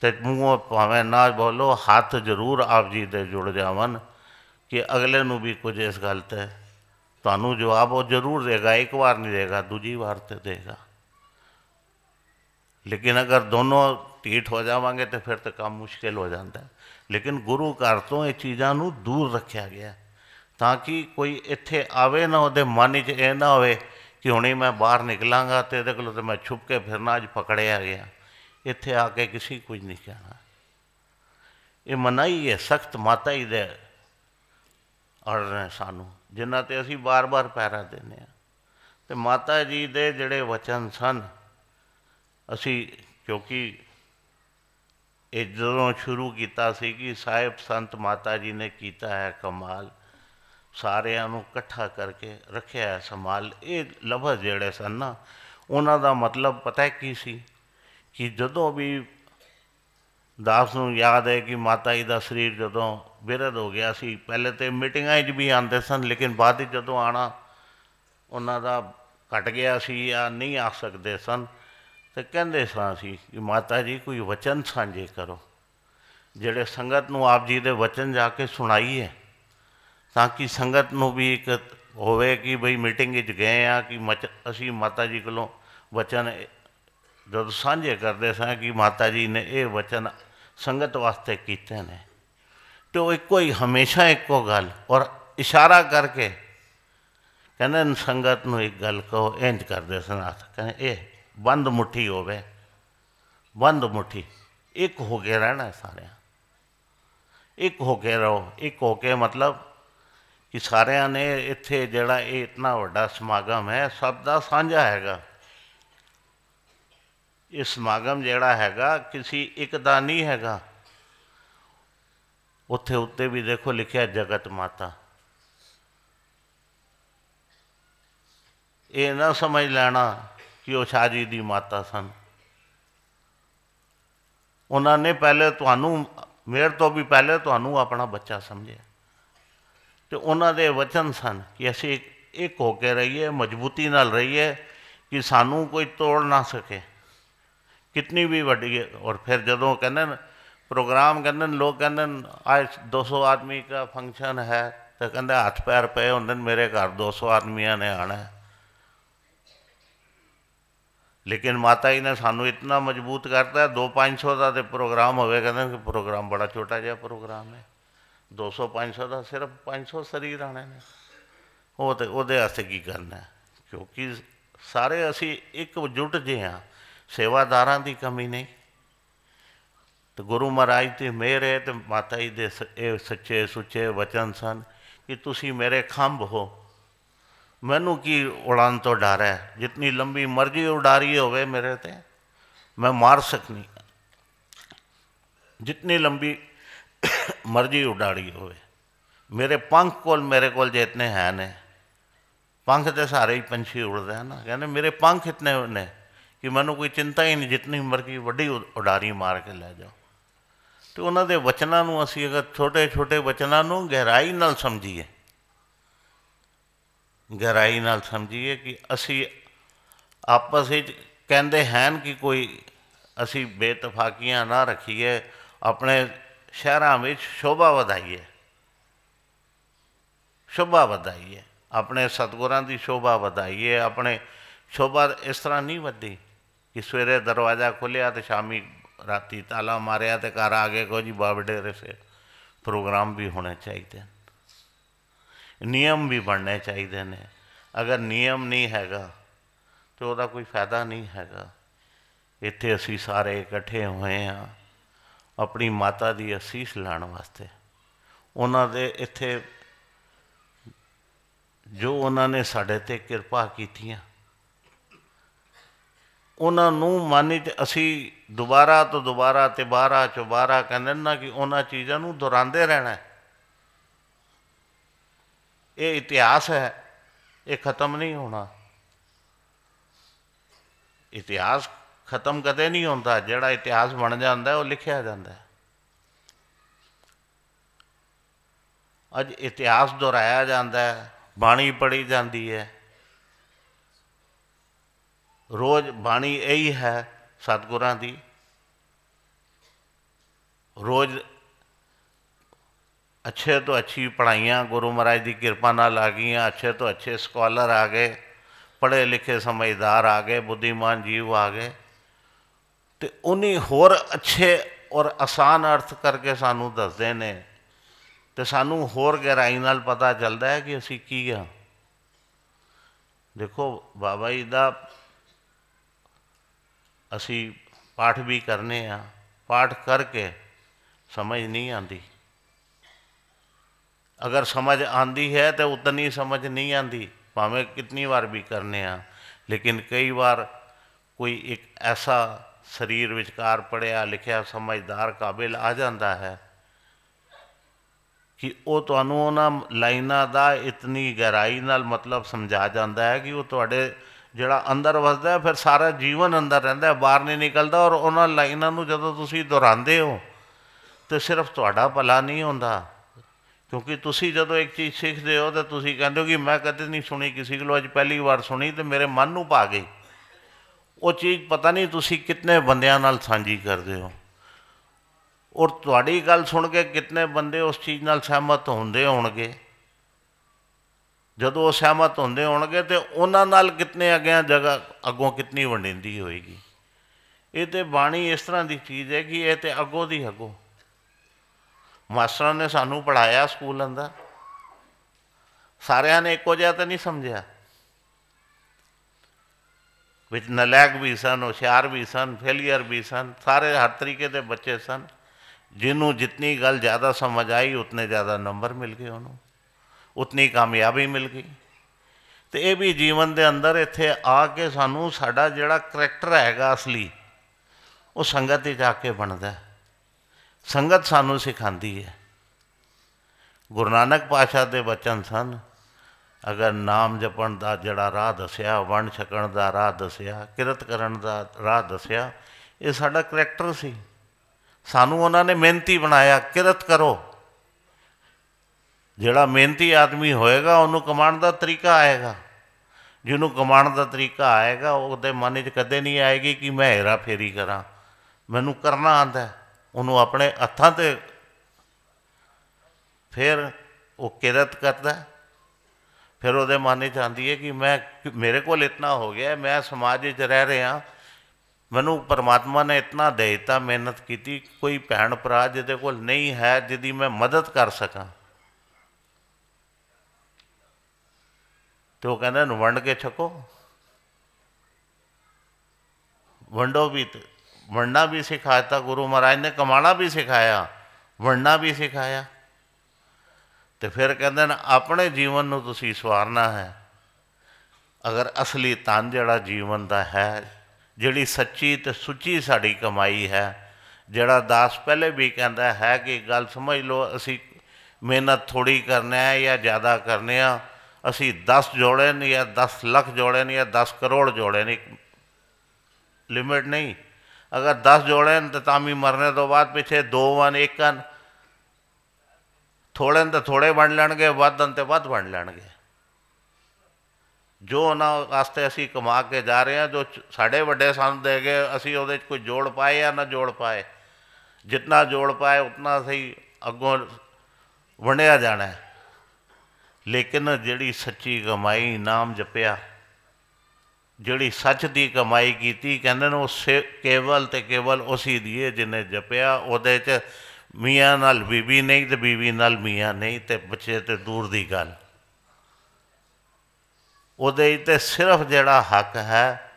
ਤੇ ਮੂੰਹ ਭਾਵੇਂ ਨਾ ਬੋਲੋ ਹੱਥ ਜ਼ਰੂਰ ਆਪ ਜੀ ਦੇ ਜੁੜ ਜਾਵਨ ਕਿ ਅਗਲੇ ਨੂੰ ਵੀ ਕੁਝ ਇਸ ਗੱਲ ਤੇ ਤੁਹਾਨੂੰ ਜਵਾਬ ਉਹ ਜ਼ਰੂਰ ਦੇਗਾ ਇੱਕ ਵਾਰ ਨਹੀਂ ਦੇਗਾ ਦੂਜੀ ਵਾਰ ਤੇ ਦੇਗਾ ਲੇਕਿਨ ਅਗਰ ਦੋਨੋਂ ਢੀਠ ਹੋ ਜਾਵਾਂਗੇ ਤੇ ਫਿਰ ਤਾਂ ਕੰਮ ਮੁਸ਼ਕਿਲ ਹੋ ਜਾਂਦਾ ਲੇਕਿਨ ਗੁਰੂ ਘਰ ਤੋਂ ਇਹ ਚੀਜ਼ਾਂ ਨੂੰ ਦੂਰ ਰੱਖਿਆ ਗਿਆ ਤਾਂ ਕਿ ਕੋਈ ਇੱਥੇ ਆਵੇ ਨਾ ਉਹਦੇ ਮਨ 'ਚ ਇਹ ਨਾ ਹੋਵੇ ਕਿ ਹੁਣੇ ਮੈਂ ਬਾਹਰ ਨਿਕਲਾਂਗਾ ਤੇ ਇਹਦੇ ਕੋਲੋਂ ਤੇ ਮੈਂ ਛੁਪ ਕੇ ਫਿਰਨਾ ਅੱਜ ਪਕੜਿਆ ਗਿਆ ਇੱਥੇ ਆ ਕੇ ਕਿਸੇ ਕੁਝ ਨਹੀਂ ਕਹਿਣਾ ਇਹ ਮਨਾਈ ਹੈ ਸਖਤ ਮਾਤਾ ਹੀ ਦੇ ਔਰ ਸਾਨੂੰ ਜਿੰਨਾ ਤੇ ਅਸੀਂ ਬਾਰ-ਬਾਰ ਪੈਰਾ ਦਿੰਨੇ ਆ ਤੇ ਮਾਤਾ ਜੀ ਦੇ ਜਿਹੜੇ ਵਚਨ ਸਨ ਅਸੀਂ ਕਿਉਂਕਿ ਇਹ ਜਦੋਂ ਸ਼ੁਰੂ ਕੀਤਾ ਸੀ ਕਿ ਸਾਹਿਬ ਸੰਤ ਮਾਤਾ ਜੀ ਨੇ ਕੀਤਾ ਹੈ ਕਮਾਲ ਸਾਰਿਆਂ ਨੂੰ ਇਕੱਠਾ ਕਰਕੇ ਰੱਖਿਆ ਸੰਭਾਲ ਇਹ ਲਫ਼ਜ਼ ਜਿਹੜੇ ਸਨ ਨਾ ਉਹਨਾਂ ਦਾ ਮਤਲਬ ਪਤਾ ਹੈ ਕੀ ਸੀ ਕਿ ਜਦੋਂ ਵੀ ਦਾਸ ਨੂੰ ਯਾਦ ਹੈ ਕਿ ਮਾਤਾ ਜੀ ਦਾ ਸਰੀਰ ਜਦੋਂ ਵਿਰਧ ਹੋ ਗਿਆ ਸੀ ਪਹਿਲੇ ਤੇ ਮੀਟਿੰਗਾਂ 'ਚ ਵੀ ਆਉਂਦੇ ਸਨ ਲੇਕਿਨ ਬਾਅਦ ਵਿੱਚ ਜਦੋਂ ਆਣਾ ਉਹਨਾਂ ਦਾ ਘਟ ਗਿਆ ਸੀ ਜਾਂ ਨਹੀਂ ਆ ਸਕਦੇ ਸਨ ਤੇ ਕਹਿੰਦੇ ਸਾਂ ਸੀ ਕਿ ਮਾਤਾ ਜੀ ਕੋਈ ਵਚਨ ਸਾਂਝੇ ਕਰੋ ਜਿਹੜੇ ਸੰਗਤ ਨੂੰ ਆਪ ਜੀ ਦੇ ਵਚਨ ਜਾ ਕੇ ਸੁਣਾਈਏ ताकि संगत ਨੂੰ ਵੀ ਇੱਕ ਹੋਵੇ ਕਿ ਭਈ ਮੀਟਿੰਗ ਵਿੱਚ ਗਏ ਆ ਕਿ ਅਸੀਂ ਮਾਤਾ ਜੀ ਕੋਲੋਂ ਵਚਨ ਜਦ ਸਾਂਝੇ ਕਰਦੇ ਸਾਂ ਕਿ ਮਾਤਾ ਜੀ ਨੇ ਇਹ ਵਚਨ ਸੰਗਤ ਵਾਸਤੇ ਕੀਤੇ ਨੇ ਤੇ ਉਹ ਇੱਕੋ ਹੀ ਹਮੇਸ਼ਾ ਇੱਕੋ ਗੱਲ ਔਰ ਇਸ਼ਾਰਾ ਕਰਕੇ ਕਹਿੰਦੇ ਸੰਗਤ ਨੂੰ ਇੱਕ ਗੱਲ ਕਹੋ ਇੰਜ ਕਰਦੇ ਸਨ ਕਹਿੰਦੇ ਇਹ ਬੰਦ ਮੁਠੀ ਹੋਵੇ ਬੰਦ ਮੁਠੀ ਇੱਕ ਹੋ ਕੇ ਰਹਿਣਾ ਸਾਰਿਆਂ ਇੱਕ ਹੋ ਕੇ ਰਹੋ ਇੱਕ ਹੋ ਕੇ ਮਤਲਬ ਕਿ ਸਾਰਿਆਂ ਨੇ ਇੱਥੇ ਜਿਹੜਾ ਇਹ ਇਤਨਾ ਵੱਡਾ ਸਮਾਗਮ ਹੈ ਸਭ ਦਾ ਸਾਂਝਾ ਹੈਗਾ ਇਹ ਸਮਾਗਮ ਜਿਹੜਾ ਹੈਗਾ ਕਿਸੇ ਇੱਕ ਦਾ ਨਹੀਂ ਹੈਗਾ ਉੱਥੇ ਉੱਤੇ ਵੀ ਦੇਖੋ ਲਿਖਿਆ ਜਗਤ ਮਾਤਾ ਇਹ ਨਾ ਸਮਝ ਲੈਣਾ ਕਿ ਉਹ ਸ਼ਾਜੀ ਦੀ ਮਾਤਾ ਸਨ ਉਹਨਾਂ ਨੇ ਪਹਿਲੇ ਤੁਹਾਨੂੰ ਮੇਰ ਤੋਂ ਵੀ ਪਹਿਲੇ ਤੁਹਾਨੂੰ ਆਪਣਾ ਬੱਚਾ ਸਮਝਿਆ ਤੇ ਉਹਨਾਂ ਦੇ ਵਚਨ ਸਨ ਕਿ ਅਸੀਂ ਇੱਕ ਹੋ ਕੇ ਰਹੀਏ ਮਜ਼ਬੂਤੀ ਨਾਲ ਰਹੀਏ ਕਿ ਸਾਨੂੰ ਕੋਈ ਤੋੜ ਨਾ ਸਕੇ ਕਿੰਨੀ ਵੀ ਵੱਡੀ ਔਰ ਫਿਰ ਜਦੋਂ ਕਹਿੰਦੇ ਨੇ ਪ੍ਰੋਗਰਾਮ ਕਹਿੰਦੇ ਨੇ ਲੋਕ ਕਹਿੰਦੇ ਨੇ ਅੱਜ 200 ਆਦਮੀ ਦਾ ਫੰਕਸ਼ਨ ਹੈ ਤਾਂ ਕਹਿੰਦੇ ਹੱਥ ਪੈਰ ਪਏ ਹੁੰਦੇ ਨੇ ਮੇਰੇ ਘਰ 200 ਆਦਮੀਆਂ ਨੇ ਆਣਾ ਲੇਕਿਨ ਮਾਤਾ ਜੀ ਨੇ ਸਾਨੂੰ ਇਤਨਾ ਮਜ਼ਬੂਤ ਕਰਤਾ 2-500 ਦਾ ਤੇ ਪ੍ਰੋਗਰਾਮ ਹੋਵੇ ਕਹਿੰਦੇ ਕਿ ਪ੍ਰੋਗਰਾਮ ਬੜਾ ਛੋਟਾ ਜਿਹਾ ਪ੍ਰੋਗਰਾਮ ਹੈ 200 500 ਦਾ ਸਿਰਫ 500 ਸਰੀਰ ਆਣੇ ਨੇ ਉਹ ਤੇ ਉਹਦੇ ਵਾਸਤੇ ਕੀ ਕਰਨਾ ਕਿਉਂਕਿ ਸਾਰੇ ਅਸੀਂ ਇੱਕ ਜੁਟ ਜੇ ਆ ਸੇਵਾਦਾਰਾਂ ਦੀ ਕਮੀ ਨਹੀਂ ਤੇ ਗੁਰੂ ਮਹਾਰਾਜ ਤੇ ਮੇਰੇ ਤੇ ਮਾਤਾ ਜੀ ਦੇ ਇਹ ਸੱਚੇ ਸੁੱਚੇ ਵਚਨ ਸਨ ਕਿ ਤੁਸੀਂ ਮੇਰੇ ਖੰਭ ਹੋ ਮੈਨੂੰ ਕੀ ਉਡਾਨ ਤੋਂ ਡਰ ਹੈ ਜਿੰਨੀ ਲੰਬੀ ਮਰਜ਼ੀ ਉਡਾਰੀ ਹੋਵੇ ਮੇਰੇ ਤੇ ਮੈਂ ਮਾਰ ਸਕਨੀ ਜਿੰਨੀ ਲੰਬੀ ਮਰਜ਼ੀ ਉਡਾੜੀ ਹੋਵੇ ਮੇਰੇ ਪੰਖ ਕੋਲ ਮੇਰੇ ਕੋਲ ਜੇ ਇਤਨੇ ਹੈ ਨੇ ਪੰਖ ਤੇ ਸਾਰੇ ਹੀ ਪੰਛੀ ਉੜਦੇ ਹਨ ਕਹਿੰਦੇ ਮੇਰੇ ਪੰਖ ਇਤਨੇ ਨੇ ਕਿ ਮੈਨੂੰ ਕੋਈ ਚਿੰਤਾ ਹੀ ਨਹੀਂ ਜਿੰਨੀ ਮਰਜ਼ੀ ਵੱਡੀ ਉਡਾਰੀ ਮਾਰ ਕੇ ਲੈ ਜਾਓ ਤੇ ਉਹਨਾਂ ਦੇ ਵਚਨਾਂ ਨੂੰ ਅਸੀਂ ਅਗਰ ਛੋਟੇ-ਛੋਟੇ ਵਚਨਾਂ ਨੂੰ ਗਹਿਰਾਈ ਨਾਲ ਸਮਝੀਏ ਗਹਿਰਾਈ ਨਾਲ ਸਮਝੀਏ ਕਿ ਅਸੀਂ ਆਪਸ ਵਿੱਚ ਕਹਿੰਦੇ ਹਨ ਕਿ ਕੋਈ ਅਸੀਂ ਬੇਤਫਾਕੀਆਂ ਨਾ ਰੱਖੀਏ ਆਪਣੇ ਸ਼ਹਿਰਾਂ ਵਿੱਚ ਸ਼ੋਭਾ ਵਧਾਈਏ ਸ਼ੋਭਾ ਵਧਾਈਏ ਆਪਣੇ ਸਤਗੁਰਾਂ ਦੀ ਸ਼ੋਭਾ ਵਧਾਈਏ ਆਪਣੇ ਸ਼ੋਭਾ ਇਸ ਤਰ੍ਹਾਂ ਨਹੀਂ ਵਧੀ ਕਿ ਸਵੇਰੇ ਦਰਵਾਜ਼ਾ ਖੁੱਲਿਆ ਤੇ ਸ਼ਾਮੀ ਰਾਤੀ ਤਾਲਾ ਮਾਰਿਆ ਤੇ ਘਰ ਆ ਕੇ ਕੋ ਜੀ ਰਸੇ ਪ੍ਰੋਗਰਾਮ ਵੀ ਹੋਣੇ ਚਾਹੀਦੇ ਨਿਯਮ ਵੀ ਬਣਨੇ ਚਾਹੀਦੇ ਨੇ ਅਗਰ ਨਿਯਮ ਨਹੀਂ ਹੈਗਾ ਤੇ ਉਹਦਾ ਕੋਈ ਫਾਇਦਾ ਨਹੀਂ ਹੈਗਾ ਇੱਥੇ ਅਸੀਂ ਸਾਰੇ ਇਕੱਠੇ ਹੋਏ ਆ ਆਪਣੀ ਮਾਤਾ ਦੀ ਅਸੀਸ ਲੈਣ ਵਾਸਤੇ ਉਹਨਾਂ ਦੇ ਇੱਥੇ ਜੋ ਉਹਨਾਂ ਨੇ ਸਾਡੇ ਤੇ ਕਿਰਪਾ ਕੀਤੀਆਂ ਉਹਨਾਂ ਨੂੰ ਮਨ ਵਿੱਚ ਅਸੀਂ ਦੁਬਾਰਾ ਤੋਂ ਦੁਬਾਰਾ ਤੇ ਬਾਰਾ ਚੋਬਾਰਾ ਕਹਿੰਦੇ ਨਾ ਕਿ ਉਹਨਾਂ ਚੀਜ਼ਾਂ ਨੂੰ ਦੁਹਰਾਉਂਦੇ ਰਹਿਣਾ ਇਹ ਇਤਿਹਾਸ ਹੈ ਇਹ ਖਤਮ ਨਹੀਂ ਹੋਣਾ ਇਤਿਹਾਸ ਖਤਮ ਕਦੇ ਨਹੀਂ ਹੁੰਦਾ ਜਿਹੜਾ ਇਤਿਹਾਸ ਬਣ ਜਾਂਦਾ ਉਹ ਲਿਖਿਆ ਜਾਂਦਾ ਅੱਜ ਇਤਿਹਾਸ ਦੁਹਰਾਇਆ ਜਾਂਦਾ ਹੈ ਬਾਣੀ ਪੜੀ ਜਾਂਦੀ ਹੈ ਰੋਜ਼ ਬਾਣੀ ਇਹੀ ਹੈ ਸਤਗੁਰਾਂ ਦੀ ਰੋਜ਼ ਅੱਛੇ ਤੋਂ ਅੱਛੀ ਪੜਾਈਆਂ ਗੁਰੂ ਮਹਾਰਾਜ ਦੀ ਕਿਰਪਾ ਨਾਲ ਆ ਗਈਆਂ ਅੱਛੇ ਤੋਂ ਅੱਛੇ ਸਕਾਲਰ ਆ ਗਏ ਪੜ੍ਹੇ ਲਿਖੇ ਸਮਝਦਾਰ ਆ ਗਏ ਬੁੱਧੀਮਾਨ ਜੀਵ ਆ ਗਏ ਤੇ ਉਹਨੇ ਹੋਰ ਅੱਛੇ ਔਰ ਆਸਾਨ ਅਰਥ ਕਰਕੇ ਸਾਨੂੰ ਦੱਸਦੇ ਨੇ ਤੇ ਸਾਨੂੰ ਹੋਰ ਗਹਿਰਾਈ ਨਾਲ ਪਤਾ ਚੱਲਦਾ ਹੈ ਕਿ ਅਸੀਂ ਕੀ ਆ ਦੇਖੋ ਬਾਬਾ ਜੀ ਦਾ ਅਸੀਂ ਪਾਠ ਵੀ ਕਰਨੇ ਆ ਪਾਠ ਕਰਕੇ ਸਮਝ ਨਹੀਂ ਆਂਦੀ ਅਗਰ ਸਮਝ ਆਂਦੀ ਹੈ ਤੇ ਉਤਨੀ ਸਮਝ ਨਹੀਂ ਆਂਦੀ ਭਾਵੇਂ ਕਿੰਨੀ ਵਾਰ ਵੀ ਕਰਨੇ ਆ ਲੇਕਿਨ ਕਈ ਵਾਰ ਕੋਈ ਇੱਕ ਐਸਾ ਸਰੀਰ ਵਿਚਕਾਰ ਪੜਿਆ ਲਿਖਿਆ ਸਮਝਦਾਰ ਕਾਬਿਲ ਆ ਜਾਂਦਾ ਹੈ ਕਿ ਉਹ ਤੁਹਾਨੂੰ ਉਹਨਾਂ ਲਾਈਨਾਂ ਦਾ ਇਤਨੀ ਗਹਿਰਾਈ ਨਾਲ ਮਤਲਬ ਸਮਝਾ ਜਾਂਦਾ ਹੈ ਕਿ ਉਹ ਤੁਹਾਡੇ ਜਿਹੜਾ ਅੰਦਰ ਵਸਦਾ ਫਿਰ ਸਾਰਾ ਜੀਵਨ ਅੰਦਰ ਰਹਿੰਦਾ ਬਾਹਰ ਨਹੀਂ ਨਿਕਲਦਾ ਔਰ ਉਹਨਾਂ ਲਾਈਨਾਂ ਨੂੰ ਜਦੋਂ ਤੁਸੀਂ ਦੁਹਰਾਉਂਦੇ ਹੋ ਤੇ ਸਿਰਫ ਤੁਹਾਡਾ ਭਲਾ ਨਹੀਂ ਹੁੰਦਾ ਕਿਉਂਕਿ ਤੁਸੀਂ ਜਦੋਂ ਇੱਕ ਚੀਜ਼ ਸਿੱਖਦੇ ਹੋ ਤਾਂ ਤੁਸੀਂ ਕਹਿੰਦੇ ਹੋ ਕਿ ਮੈਂ ਕਦੇ ਨਹੀਂ ਸੁਣੀ ਕਿਸੇ ਕੋਲੋਂ ਅੱਜ ਪਹਿਲੀ ਵਾਰ ਸੁਣੀ ਤੇ ਮੇਰੇ ਮਨ ਨੂੰ ਪਾ ਗਈ ਉਹ ਚੀਜ਼ ਪਤਾ ਨਹੀਂ ਤੁਸੀਂ ਕਿੰਨੇ ਬੰਦਿਆਂ ਨਾਲ ਸਾਂਝੀ ਕਰਦੇ ਹੋ ਔਰ ਤੁਹਾਡੀ ਗੱਲ ਸੁਣ ਕੇ ਕਿੰਨੇ ਬੰਦੇ ਉਸ ਚੀਜ਼ ਨਾਲ ਸਹਿਮਤ ਹੁੰਦੇ ਹੋਣਗੇ ਜਦੋਂ ਉਹ ਸਹਿਮਤ ਹੁੰਦੇ ਹੋਣਗੇ ਤੇ ਉਹਨਾਂ ਨਾਲ ਕਿੰਨੇ ਅੱਗੇ ਜਗ੍ਹਾ ਅੱਗੋਂ ਕਿੰਨੀ ਵੰਡਿੰਦੀ ਹੋਏਗੀ ਇਹ ਤੇ ਬਾਣੀ ਇਸ ਤਰ੍ਹਾਂ ਦੀ ਚੀਜ਼ ਹੈ ਕਿ ਇਹ ਤੇ ਅੱਗੋਂ ਦੀ ਅੱਗੋਂ ਮਾਸਟਰਾਂ ਨੇ ਸਾਨੂੰ ਪੜਾਇਆ ਸਕੂਲ ਦਾ ਸਾਰਿਆਂ ਨੇ ਇੱਕੋ ਜਿਹਾ ਤਾਂ ਨਹੀਂ ਸਮਝਿਆ ਵਿੱਚ ਨਲੈਗ ਵੀ ਸਨ ਹੁਸ਼ਿਆਰ ਵੀ ਸਨ ਫੇਲੀਅਰ ਵੀ ਸਨ ਸਾਰੇ ਹਰ ਤਰੀਕੇ ਦੇ ਬੱਚੇ ਸਨ ਜਿਹਨੂੰ ਜਿੰਨੀ ਗੱਲ ਜ਼ਿਆਦਾ ਸਮਝ ਆਈ ਉਤਨੇ ਜ਼ਿਆਦਾ ਨੰਬਰ ਮਿਲ ਗਏ ਉਹਨੂੰ ਉਤਨੀ ਕਾਮਯਾਬੀ ਮਿਲ ਗਈ ਤੇ ਇਹ ਵੀ ਜੀਵਨ ਦੇ ਅੰਦਰ ਇੱਥੇ ਆ ਕੇ ਸਾਨੂੰ ਸਾਡਾ ਜਿਹੜਾ ਕੈਰੈਕਟਰ ਹੈਗਾ ਅਸਲੀ ਉਹ ਸੰਗਤ ਵਿੱਚ ਆ ਕੇ ਬਣਦਾ ਸੰਗਤ ਸਾਨੂੰ ਸਿਖਾਉਂਦੀ ਹੈ ਗੁਰੂ ਨਾਨਕ ਪਾਸ਼ਾ ਦੇ ਬਚਨ ਸਨ ਅਗਰ ਨਾਮ ਜਪਣ ਦਾ ਜਿਹੜਾ ਰਾਹ ਦੱਸਿਆ ਵਣ ਛਕਣ ਦਾ ਰਾਹ ਦੱਸਿਆ ਕਿਰਤ ਕਰਨ ਦਾ ਰਾਹ ਦੱਸਿਆ ਇਹ ਸਾਡਾ ਕੈਰੈਕਟਰ ਸੀ ਸਾਨੂੰ ਉਹਨਾਂ ਨੇ ਮਿਹਨਤੀ ਬਣਾਇਆ ਕਿਰਤ ਕਰੋ ਜਿਹੜਾ ਮਿਹਨਤੀ ਆਦਮੀ ਹੋਏਗਾ ਉਹਨੂੰ ਕਮਾਣ ਦਾ ਤਰੀਕਾ ਆਏਗਾ ਜਿਹਨੂੰ ਕਮਾਣ ਦਾ ਤਰੀਕਾ ਆਏਗਾ ਉਹਦੇ ਮਨ ਵਿੱਚ ਕਦੇ ਨਹੀਂ ਆਏਗੀ ਕਿ ਮੈਂ ਹੀਰਾ ਫੇਰੀ ਕਰਾਂ ਮੈਨੂੰ ਕਰਨਾ ਆਂਦਾ ਉਹਨੂੰ ਆਪਣੇ ਹੱਥਾਂ ਤੇ ਫਿਰ ਉਹ ਕਿਰਤ ਕਰਦਾ ਫਿਰ ਉਹਦੇ ਮਨ ਵਿੱਚ ਆਂਦੀ ਹੈ ਕਿ ਮੈਂ ਮੇਰੇ ਕੋਲ ਇਤਨਾ ਹੋ ਗਿਆ ਮੈਂ ਸਮਾਜ ਵਿੱਚ ਰਹਿ ਰਿਹਾ ਮੈਨੂੰ ਪਰਮਾਤਮਾ ਨੇ ਇਤਨਾ ਦੇਤਾ ਮਿਹਨਤ ਕੀਤੀ ਕੋਈ ਭੈਣ ਭਰਾ ਜਿਹਦੇ ਕੋਲ ਨਹੀਂ ਹੈ ਜਿਹਦੀ ਮੈਂ ਮਦਦ ਕਰ ਸਕਾਂ ਤੋ ਕਹਿੰਦਾ ਨੂੰ ਵੰਡ ਕੇ ਛਕੋ ਵੰਡੋ ਵੀ ਵੰਡਣਾ ਵੀ ਸਿਖਾਇਆ ਗੁਰੂ ਮਹਾਰਾਜ ਨੇ ਕਮਾਣਾ ਵੀ ਸਿਖਾਇਆ ਵੰਡਣਾ ਵੀ ਸਿਖਾਇਆ ਤੇ ਫਿਰ ਕਹਿੰਦੇ ਨੇ ਆਪਣੇ ਜੀਵਨ ਨੂੰ ਤੁਸੀਂ ਸਵਾਰਨਾ ਹੈ ਅਗਰ ਅਸਲੀ ਤਨ ਜਿਹੜਾ ਜੀਵਨ ਦਾ ਹੈ ਜਿਹੜੀ ਸੱਚੀ ਤੇ ਸੁੱਚੀ ਸਾਡੀ ਕਮਾਈ ਹੈ ਜਿਹੜਾ ਦਾਸ ਪਹਿਲੇ ਵੀ ਕਹਿੰਦਾ ਹੈ ਕਿ ਗੱਲ ਸਮਝ ਲਓ ਅਸੀਂ ਮਿਹਨਤ ਥੋੜੀ ਕਰਨੇ ਆ ਜਾਂ ਜ਼ਿਆਦਾ ਕਰਨੇ ਆ ਅਸੀਂ 10 ਜੋੜੇ ਨਹੀਂ ਜਾਂ 10 ਲੱਖ ਜੋੜੇ ਨਹੀਂ ਜਾਂ 10 ਕਰੋੜ ਜੋੜੇ ਨਹੀਂ ਲਿਮਿਟ ਨਹੀਂ ਅਗਰ 10 ਜੋੜੇ ਨੇ ਤਾਂ ਤਾਂ ਵੀ ਮਰਨੇ ਤੋਂ ਬਾਅਦ ਪਿੱਛੇ ਦੋ ਵਨ ਇੱਕ ਹਨ ਥੋੜੇ ਤਾਂ ਥੋੜੇ ਵੰਡ ਲੈਣਗੇ ਵੱਧਨ ਤੇ ਵੱਧ ਵੰਡ ਲੈਣਗੇ ਜੋ ਉਹਨਾਂ ਵਾਸਤੇ ਅਸੀਂ ਕਮਾ ਕੇ ਜਾ ਰਹੇ ਆ ਜੋ ਸਾਡੇ ਵੱਡੇ ਸੰਦ ਦੇ ਗਏ ਅਸੀਂ ਉਹਦੇ 'ਚ ਕੋਈ ਜੋੜ ਪਾਏ ਆ ਨਾ ਜੋੜ ਪਾਏ ਜਿੰਨਾ ਜੋੜ ਪਾਏ ਉਤਨਾ ਸਹੀ ਅੱਗੋਂ ਵੰਡਿਆ ਜਾਣਾ ਲੇਕਿਨ ਜਿਹੜੀ ਸੱਚੀ ਕਮਾਈ ਨਾਮ ਜਪਿਆ ਜਿਹੜੀ ਸੱਚ ਦੀ ਕਮਾਈ ਕੀਤੀ ਕਹਿੰਦੇ ਨੇ ਉਸੇ ਕੇਵਲ ਤੇ ਕੇਵਲ ਉਸੇ ਦੀਏ ਜਿਨੇ ਜਪਿਆ ਉਹਦੇ 'ਚ ਮੀਆਂ ਨਾਲ ਬੀਬੀ ਨਹੀਂ ਤੇ ਬੀਬੀ ਨਾਲ ਮੀਆਂ ਨਹੀਂ ਤੇ ਬੱਚੇ ਤੇ ਦੂਰ ਦੀ ਗੱਲ ਉਹਦੇ ਤੇ ਸਿਰਫ ਜਿਹੜਾ ਹੱਕ ਹੈ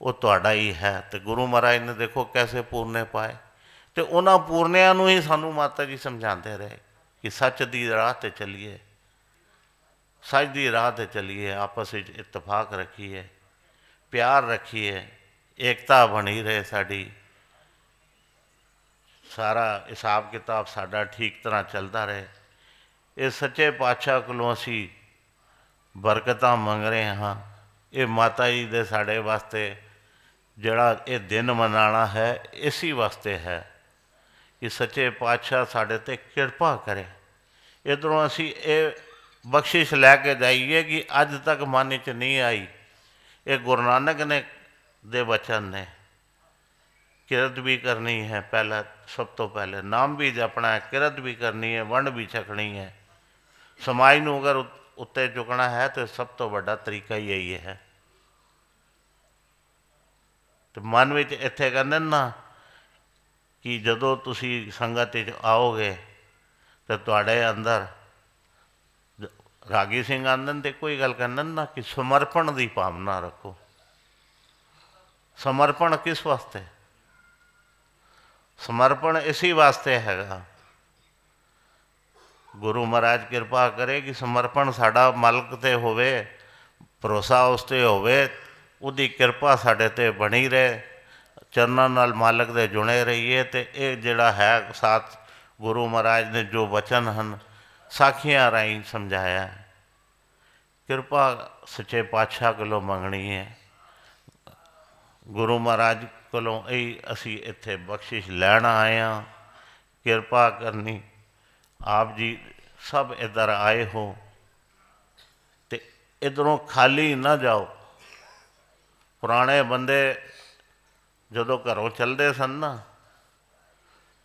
ਉਹ ਤੁਹਾਡਾ ਹੀ ਹੈ ਤੇ ਗੁਰੂ ਮਹਾਰਾਜ ਨੇ ਦੇਖੋ ਕੈਸੇ ਪੂਰਨੇ ਪਾਏ ਤੇ ਉਹਨਾਂ ਪੂਰਨਿਆਂ ਨੂੰ ਹੀ ਸਾਨੂੰ ਮਾਤਾ ਜੀ ਸਮਝਾਉਂਦੇ ਰਹੇ ਕਿ ਸੱਚ ਦੀ ਰਾਹ ਤੇ ਚੱਲੀਏ ਸੱਚ ਦੀ ਰਾਹ ਤੇ ਚੱਲੀਏ ਆਪਸ ਵਿੱਚ ਇਤਫਾਕ ਰੱਖੀਏ ਪਿਆਰ ਰੱਖੀਏ ਏਕਤਾ ਬਣੀ ਰਹੇ ਸਾਡੀ ਸਾਰਾ ਹਿਸਾਬ ਕਿਤਾਬ ਸਾਡਾ ਠੀਕ ਤਰ੍ਹਾਂ ਚੱਲਦਾ ਰਹੇ ਇਹ ਸੱਚੇ ਪਾਤਸ਼ਾਹ ਕੋਲੋਂ ਅਸੀਂ ਬਰਕਤਾਂ ਮੰਗ ਰਹੇ ਹਾਂ ਇਹ ਮਾਤਾ ਜੀ ਦੇ ਸਾਡੇ ਵਾਸਤੇ ਜਿਹੜਾ ਇਹ ਦਿਨ ਮਨਾਣਾ ਹੈ ਇਸੇ ਵਾਸਤੇ ਹੈ ਕਿ ਸੱਚੇ ਪਾਤਸ਼ਾਹ ਸਾਡੇ ਤੇ ਕਿਰਪਾ ਕਰੇ ਇਧਰੋਂ ਅਸੀਂ ਇਹ ਬਖਸ਼ਿਸ਼ ਲੈ ਕੇ ਜਾਈਏ ਕਿ ਅੱਜ ਤੱਕ ਮਨ 'ਚ ਨਹੀਂ ਆਈ ਇਹ ਗੁਰੂ ਨਾਨਕ ਨੇ ਦੇ ਵਚਨ ਨੇ ਕਿਰਤ ਵੀ ਕਰਨੀ ਹੈ ਪਹਿਲਾ ਸਭ ਤੋਂ ਪਹਿਲੇ ਨਾਮ ਵੀ ਜਪਣਾ ਹੈ ਕਿਰਤ ਵੀ ਕਰਨੀ ਹੈ ਵੰਡ ਵੀ ਛਕਣੀ ਹੈ ਸਮਾਜ ਨੂੰ ਅਗਰ ਉੱਤੇ ਚੁਕਣਾ ਹੈ ਤੇ ਸਭ ਤੋਂ ਵੱਡਾ ਤਰੀਕਾ ਹੀ ਇਹੀ ਹੈ ਤੇ ਮਨ ਵਿੱਚ ਇੱਥੇ ਕਹਿੰਦੇ ਨਾ ਕਿ ਜਦੋਂ ਤੁਸੀਂ ਸੰਗਤ ਵਿੱਚ ਆਓਗੇ ਤੇ ਤੁਹਾਡੇ ਅੰਦਰ ਰਾਗੀ ਸਿੰਘ ਆਂਦਨ ਤੇ ਕੋਈ ਗੱਲ ਕਰਨ ਨਾ ਕਿ ਸਮਰਪਣ ਦੀ ਭਾਵਨਾ ਰੱਖੋ ਸਮਰਪਣ ਕਿਸ ਵਾਸਤੇ ਸਮਰਪਣ ਇਸੇ ਵਾਸਤੇ ਹੈਗਾ ਗੁਰੂ ਮਹਾਰਾਜ ਕਿਰਪਾ ਕਰੇ ਕਿ ਸਮਰਪਣ ਸਾਡਾ ਮਾਲਕ ਤੇ ਹੋਵੇ ਭਰੋਸਾ ਉਸ ਤੇ ਹੋਵੇ ਉਹਦੀ ਕਿਰਪਾ ਸਾਡੇ ਤੇ ਬਣੀ ਰਹੇ ਚਰਨਾਂ ਨਾਲ ਮਾਲਕ ਦੇ ਜੁੜੇ ਰਹੀਏ ਤੇ ਇਹ ਜਿਹੜਾ ਹੈ ਸਾਥ ਗੁਰੂ ਮਹਾਰਾਜ ਨੇ ਜੋ ਵਚਨ ਹਨ ਸਾਖੀਆਂ ਰਾਈ ਸਮਝਾਇਆ ਕਿਰਪਾ ਸੱਚੇ ਪਾਤਸ਼ਾਹ ਕੋਲੋਂ ਮੰਗਣੀ ਹੈ ਗੁਰੂ ਮਹਾਰਾਜ ਕੋਲੋਂ ਇਹ ਅਸੀਂ ਇੱਥੇ ਬਖਸ਼ਿਸ਼ ਲੈਣ ਆਏ ਆ ਕਿਰਪਾ ਕਰਨੀ ਆਪ ਜੀ ਸਭ ਇਧਰ ਆਏ ਹੋ ਤੇ ਇਧਰੋਂ ਖਾਲੀ ਨਾ ਜਾਓ ਪੁਰਾਣੇ ਬੰਦੇ ਜਦੋਂ ਘਰੋਂ ਚੱਲਦੇ ਸਨ ਨਾ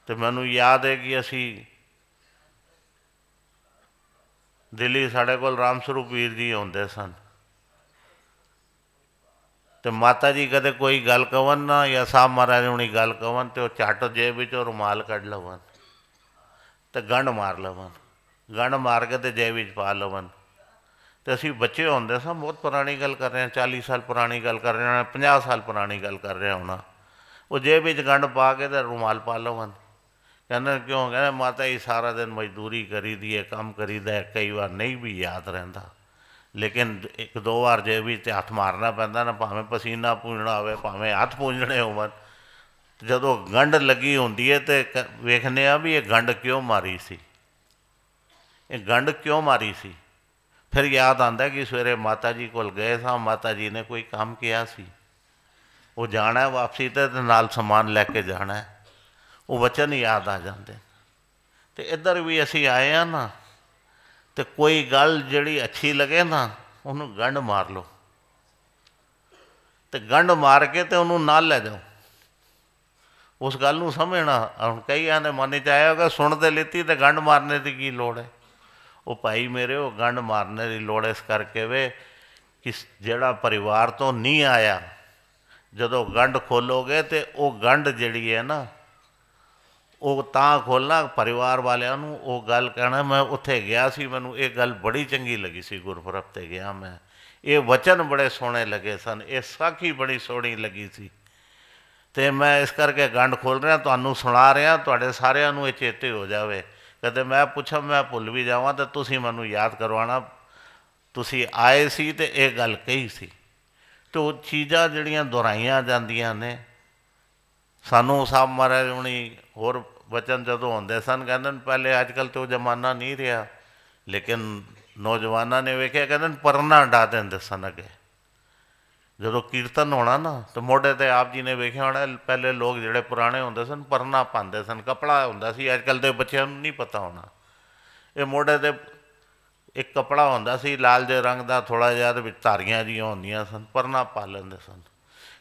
ਤੇ ਮੈਨੂੰ ਯਾਦ ਹੈ ਕਿ ਅਸੀਂ ਦਿੱਲੀ ਸਾਡੇ ਕੋਲ ਰਾਮਸਰੂਪ ਵੀਰ ਜੀ ਆਉਂਦੇ ਸਨ ਤੇ ਮਾਤਾ ਜੀ ਕਦੇ ਕੋਈ ਗੱਲ ਕਵਨ ਨਾ ਜਾਂ ਸਾਹ ਮਹਾਰਾਜ ਹੁਣੀ ਗੱਲ ਕਵਨ ਤੇ ਉਹ ਝਟ ਜੇਬ ਉਹ ਰੁਮਾਲ ਕੱਢ ਲਵਨ ਤੇ ਗੰਢ ਮਾਰ ਲਵਨ ਗੰਢ ਮਾਰ ਕੇ ਤੇ ਜੇਬ ਵਿੱਚ ਪਾ ਲਵਨ ਤੇ ਅਸੀਂ ਬੱਚੇ ਹੁੰਦੇ ਸਾਂ ਬਹੁਤ ਪੁਰਾਣੀ ਗੱਲ ਕਰ ਰਹੇ ਹਾਂ 40 ਸਾਲ ਪੁਰਾਣੀ ਗੱਲ ਕਰ ਰਹੇ ਹਾਂ 50 ਸਾਲ ਪੁਰਾਣੀ ਗੱਲ ਕਰ ਰਹੇ ਹਾਂ ਉਹ ਜੇਬ ਵਿੱਚ ਗੰਢ ਪਾ ਕੇ ਤੇ ਰੁਮਾਲ ਪਾ ਲਵਨ ਕਹਿੰਦਾ ਕਿਉਂ ਕਹਿੰਦਾ ਮਾਤਾ ਜੀ ਸਾਰਾ ਦਿਨ ਮਜ਼ਦੂਰੀ ਕਰੀਦੀ ਹੈ ਕੰਮ ਕਰੀਦਾ ਹੈ ਕਈ ਵਾਰ ਨਹੀਂ ਵੀ ਯਾਦ ਰਹਿੰਦਾ ਲੇਕਿਨ ਇੱਕ ਦੋ ਵਾਰ ਜੇ ਵੀ ਤੇ ਹੱਥ ਮਾਰਨਾ ਪੈਂਦਾ ਨਾ ਭਾਵੇਂ ਪਸੀਨਾ ਪੂੰਝਣਾ ਹੋਵੇ ਭਾਵੇਂ ਹੱਥ ਪੂੰਝਣੇ ਹੋਵਣ ਜਦੋਂ ਗੰਢ ਲੱਗੀ ਹੁੰਦੀ ਹੈ ਤੇ ਵੇਖਨੇ ਆ ਵੀ ਇਹ ਗੰਢ ਕਿਉਂ ਮਾਰੀ ਸੀ ਇਹ ਗੰਢ ਕਿਉਂ ਮਾਰੀ ਸੀ ਫਿਰ ਯਾਦ ਆਂਦਾ ਕਿ ਸਵੇਰੇ ਮਾਤਾ ਜੀ ਕੋਲ ਗਏ ਸਾਂ ਮਾਤਾ ਜੀ ਨੇ ਕੋਈ ਕੰਮ ਕਿਹਾ ਸੀ ਉਹ ਜਾਣਾ ਵਾਪਸੀ ਤੇ ਨਾਲ ਸਮਾਨ ਲੈ ਕੇ ਜਾਣਾ ਉਹ ਵਚਨ ਯਾਦ ਆ ਜਾਂਦੇ ਤੇ ਇੱਧਰ ਵੀ ਅਸੀਂ ਆਏ ਆ ਨਾ ਤੇ ਕੋਈ ਗੱਲ ਜਿਹੜੀ ਅੱਛੀ ਲਗੇ ਨਾ ਉਹਨੂੰ ਗੰਢ ਮਾਰ ਲਓ ਤੇ ਗੰਢ ਮਾਰ ਕੇ ਤੇ ਉਹਨੂੰ ਨਾਲ ਲੈ ਜਾਓ ਉਸ ਗੱਲ ਨੂੰ ਸਮਝਣਾ ਹੁਣ ਕਈ ਨੇ ਮਨ ਚ ਆਇਆ ਹੋਗਾ ਸੁਣ ਤੇ ਲੇਤੀ ਤੇ ਗੰਢ ਮਾਰਨੇ ਦੀ ਕੀ ਲੋੜ ਹੈ ਉਹ ਭਾਈ ਮੇਰੇ ਉਹ ਗੰਢ ਮਾਰਨੇ ਦੀ ਲੋੜ ਇਸ ਕਰਕੇ ਵੇ ਕਿ ਜਿਹੜਾ ਪਰਿਵਾਰ ਤੋਂ ਨਹੀਂ ਆਇਆ ਜਦੋਂ ਗੰਢ ਖੋਲੋਗੇ ਤੇ ਉਹ ਗੰਢ ਜਿਹੜੀ ਹੈ ਨਾ ਉਹ ਤਾਂ ਖੋਲਣਾ ਪਰਿਵਾਰ ਵਾਲਿਆਂ ਨੂੰ ਉਹ ਗੱਲ ਕਹਿਣਾ ਮੈਂ ਉੱਥੇ ਗਿਆ ਸੀ ਮੈਨੂੰ ਇਹ ਗੱਲ ਬੜੀ ਚੰਗੀ ਲੱਗੀ ਸੀ ਗੁਰਪੁਰਬ ਤੇ ਗਿਆ ਮੈਂ ਇਹ ਵਚਨ ਬੜੇ ਸੋਹਣੇ ਲੱਗੇ ਸਨ ਇਹ ਸਾਖੀ ਬੜੀ ਸੋਹਣੀ ਲੱਗੀ ਸੀ ਤੇ ਮੈਂ ਇਸ ਕਰਕੇ ਗੰਢ ਖੋਲ ਰਿਹਾ ਤੁਹਾਨੂੰ ਸੁਣਾ ਰਿਹਾ ਤੁਹਾਡੇ ਸਾਰਿਆਂ ਨੂੰ ਇਹ ਚੇਤੇ ਹੋ ਜਾਵੇ ਕਦੇ ਮੈਂ ਪੁੱਛਾਂ ਮੈਂ ਭੁੱਲ ਵੀ ਜਾਵਾਂ ਤਾਂ ਤੁਸੀਂ ਮੈਨੂੰ ਯਾਦ ਕਰਵਾਣਾ ਤੁਸੀਂ ਆਏ ਸੀ ਤੇ ਇਹ ਗੱਲ ਕਹੀ ਸੀ ਤੋ ਚੀਜ਼ਾਂ ਜਿਹੜੀਆਂ ਦੁਹਰਾਈਆਂ ਜਾਂਦੀਆਂ ਨੇ ਸਾਨੂੰ ਸਾਹਿਬ ਮਹਾਰਾਜ ਹੁਣੀ ਹੋਰ ਬਚਨ ਜਦੋਂ ਹੁੰਦੇ ਸਨ ਕਹਿੰਦੇ ਨੇ ਪਹਿਲੇ ਅੱਜ ਕੱਲ ਤੇ ਉਹ ਜ਼ਮਾਨਾ ਨਹੀਂ ਰਿਹਾ ਲੇਕਿਨ ਨੌਜਵਾਨਾਂ ਨੇ ਵੇਖਿਆ ਕਹਿੰਦੇ ਪਰਨਾ ਡਾ ਦਿੰਦੇ ਸਨ ਅਗੇ ਜਦੋਂ ਕੀਰਤਨ ਹੋਣਾ ਨਾ ਤਾਂ ਮੋਢੇ ਤੇ ਆਪ ਜੀ ਨੇ ਵੇਖਿਆ ਹੋਣਾ ਪਹਿਲੇ ਲੋਕ ਜਿਹੜੇ ਪੁਰਾਣੇ ਹੁੰਦੇ ਸਨ ਪਰਨਾ ਪਾਉਂਦੇ ਸਨ ਕਪੜਾ ਹੁੰਦਾ ਸੀ ਅੱਜ ਕੱਲ ਦੇ ਬੱਚਿਆਂ ਨੂੰ ਨਹੀਂ ਪਤਾ ਹੋਣਾ ਇਹ ਮੋਢੇ ਤੇ ਇੱਕ ਕਪੜਾ ਹੁੰਦਾ ਸੀ ਲਾਲ ਦੇ ਰੰਗ ਦਾ ਥੋੜਾ ਜਿਹਾ ਤੇ ਵਿੱਚ ਧਾਰੀਆਂ ਜੀਆਂ ਹੁੰਦੀਆਂ ਸਨ ਪਰਨਾ ਪਾ ਲੈਂਦੇ ਸਨ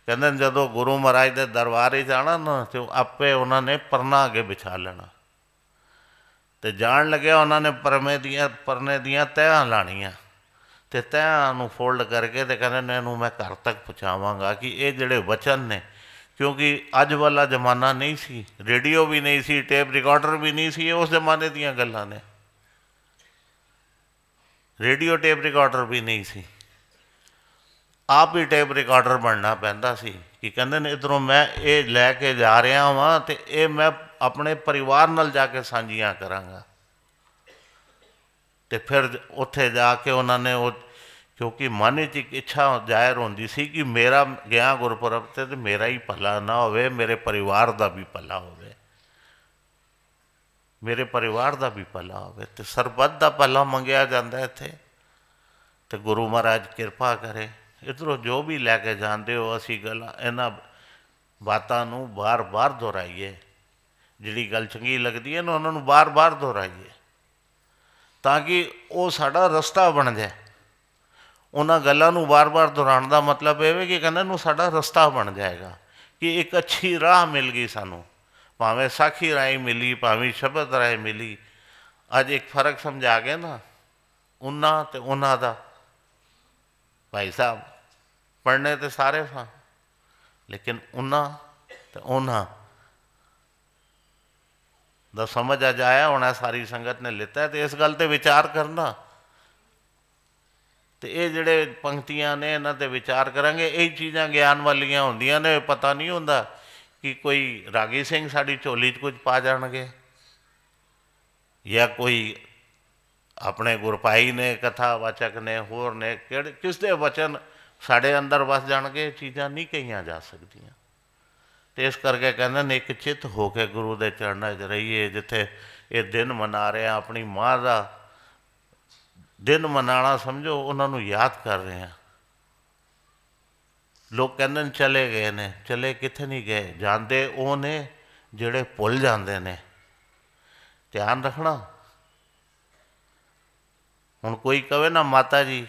ਕਹਿੰਦੇ ਜਦੋਂ ਗੁਰੂ ਮਹਾਰਾਜ ਦੇ ਦਰਬਾਰ ਹੀ ਜਾਣਾ ਨਾ ਤੇ ਆਪੇ ਉਹਨਾਂ ਨੇ ਪਰਨਾ ਅਗੇ ਵਿਛਾ ਲੈਣਾ ਤੇ ਜਾਣ ਲੱਗਿਆ ਉਹਨਾਂ ਨੇ ਪਰਮੇ ਦੀਆਂ ਪਰਨੇ ਦੀਆਂ ਤਹਿਾਂ ਲਾਣੀਆਂ ਤੇ ਤਹਿਾਂ ਨੂੰ ਫੋਲਡ ਕਰਕੇ ਤੇ ਕਹਿੰਦੇ ਨੇ ਇਹਨੂੰ ਮੈਂ ਘਰ ਤੱਕ ਪਹੁੰਚਾਵਾਂਗਾ ਕਿ ਇਹ ਜਿਹੜੇ ਵਚਨ ਨੇ ਕਿਉਂਕਿ ਅੱਜ ਵਾਲਾ ਜ਼ਮਾਨਾ ਨਹੀਂ ਸੀ ਰੇਡੀਓ ਵੀ ਨਹੀਂ ਸੀ ਟੇਪ ਰਿਕਾਰਡਰ ਵੀ ਨਹੀਂ ਸੀ ਉਸ ਜ਼ਮਾਨੇ ਦੀਆਂ ਗੱਲਾਂ ਨੇ ਰੇਡੀਓ ਟੇਪ ਰਿਕਾਰਡਰ ਵੀ ਨਹੀਂ ਸੀ ਆਪ ਹੀ ਟੇਪ ਰਿਕਾਰਡਰ ਬਣਨਾ ਪੈਂਦਾ ਸੀ ਕਿ ਕਹਿੰਦੇ ਨੇ ਇਧਰੋਂ ਮੈਂ ਇਹ ਲੈ ਕੇ ਜਾ ਰਿਹਾ ਹਾਂ ਤੇ ਇਹ ਮੈਂ ਆਪਣੇ ਪਰਿਵਾਰ ਨਾਲ ਜਾ ਕੇ ਸਾਂਝੀਆਂ ਕਰਾਂਗਾ ਤੇ ਫਿਰ ਉੱਥੇ ਜਾ ਕੇ ਉਹਨਾਂ ਨੇ ਉਹ ਕਿਉਂਕਿ ਮਨ ਵਿੱਚ ਇੱਕ ਇੱਛਾ ਜ਼ਾਹਿਰ ਹੁੰਦੀ ਸੀ ਕਿ ਮੇਰਾ ਗਿਆ ਗੁਰਪੁਰਬ ਤੇ ਤੇ ਮੇਰਾ ਹੀ ਭਲਾ ਨਾ ਹੋਵੇ ਮੇਰੇ ਪਰਿਵਾਰ ਦਾ ਵੀ ਭਲਾ ਹੋਵੇ ਮੇਰੇ ਪਰਿਵਾਰ ਦਾ ਵੀ ਭਲਾ ਹੋਵੇ ਤੇ ਸਰਬੱਤ ਦਾ ਭਲਾ ਮੰਗਿਆ ਜਾਂਦਾ ਇੱਥੇ ਤੇ ਗੁਰੂ ਮਹਾਰਾਜ ਕਿਰਪਾ ਕਰੇ ਇਧਰੋਂ ਜੋ ਵੀ ਲੈ ਕੇ ਜਾਂਦੇ ਹੋ ਅਸੀਂ ਗੱਲ ਇਹਨਾਂ ਬਾਤਾਂ ਨੂੰ ਬਾਰ-ਬਾਰ ਦੁਹਰਾਈਏ ਜਿਹੜੀ ਗੱਲ ਚੰਗੀ ਲੱਗਦੀ ਹੈ ਨਾ ਉਹਨਾਂ ਨੂੰ ਬਾਰ-ਬਾਰ ਦੁਹਰਾਈਏ ਤਾਂ ਕਿ ਉਹ ਸਾਡਾ ਰਸਤਾ ਬਣ ਜਾਏ ਉਹਨਾਂ ਗੱਲਾਂ ਨੂੰ ਬਾਰ-ਬਾਰ ਦੁਹਰਾਉਣ ਦਾ ਮਤਲਬ ਇਹ ਹੈ ਕਿ ਕਹਿੰਦਾ ਨੂੰ ਸਾਡਾ ਰਸਤਾ ਬਣ ਜਾਏਗਾ ਕਿ ਇੱਕ ਅੱਛੀ ਰਾਹ ਮਿਲ ਗਈ ਸਾਨੂੰ ਭਾਵੇਂ ਸਾਖੀ ਰਾਹੀ ਮਿਲੀ ਭਾਵੇਂ ਸ਼ਬਦ ਰਾਹੀ ਮਿਲੀ ਅੱਜ ਇੱਕ ਫਰਕ ਸਮਝਾ ਗਏ ਨਾ ਉਹਨਾਂ ਤੇ ਉਹਨਾਂ ਦਾ ਭਾਈ ਸਾਹਿਬ ਪੜਨੇ ਤੇ ਸਾਰੇ ਸਾਂ ਲੇਕਿਨ ਉਹਨਾਂ ਤੇ ਉਹਨਾਂ ਦਾ ਸਮਝ ਆ ਜਾਇਆ ਹੋਣਾ ਸਾਰੀ ਸੰਗਤ ਨੇ ਲਿੱਤਾ ਤੇ ਇਸ ਗੱਲ ਤੇ ਵਿਚਾਰ ਕਰਨਾ ਤੇ ਇਹ ਜਿਹੜੇ ਪੰਕਤੀਆਂ ਨੇ ਇਹਨਾਂ ਤੇ ਵਿਚਾਰ ਕਰਾਂਗੇ ਇਹ ਚੀਜ਼ਾਂ ਗਿਆਨ ਵਾਲੀਆਂ ਹੁੰਦੀਆਂ ਨੇ ਪਤਾ ਨਹੀਂ ਹੁੰਦਾ ਕਿ ਕੋਈ ਰਾਗੀ ਸਿੰਘ ਸਾਡੀ ਝੋਲੀ 'ਚ ਕੁਝ ਪਾ ਜਾਣਗੇ ਜਾਂ ਕੋਈ ਆਪਣੇ ਗੁਰਪਾਈ ਨੇ ਕਥਾ ਵਾਚਕ ਨੇ ਹੋਰ ਨੇ ਕਿਸ ਦੇ ਵਚਨ ਸਾਡੇ ਅੰਦਰ ਵਸ ਜਾਣਗੇ ਚੀਜ਼ਾਂ ਨਹੀਂ ਕਹੀਆਂ ਜਾ ਸਕਦੀਆਂ ਤੇ ਇਸ ਕਰਕੇ ਕਹਿੰਦੇ ਨੇ ਇੱਕ ਚਿੱਤ ਹੋ ਕੇ ਗੁਰੂ ਦੇ ਚਰਨਾਂ 'ਚ ਰਹੀਏ ਜਿੱਥੇ ਇਹ ਦਿਨ ਮਨਾ ਰਹੇ ਆ ਆਪਣੀ ਮਾਂ ਦਾ ਦਿਨ ਮਨਾਣਾ ਸਮਝੋ ਉਹਨਾਂ ਨੂੰ ਯਾਦ ਕਰ ਰਹੇ ਆ ਲੋਕ ਕਹਿੰਦੇ ਨੇ ਚਲੇ ਗਏ ਨੇ ਚਲੇ ਕਿੱਥੇ ਨਹੀਂ ਗਏ ਜਾਂਦੇ ਉਹ ਨੇ ਜਿਹੜੇ ਭੁੱਲ ਜਾਂਦੇ ਨੇ ਧਿਆਨ ਰੱਖਣਾ ਹੁਣ ਕੋਈ ਕਵੇ ਨਾ ਮਾਤਾ ਜੀ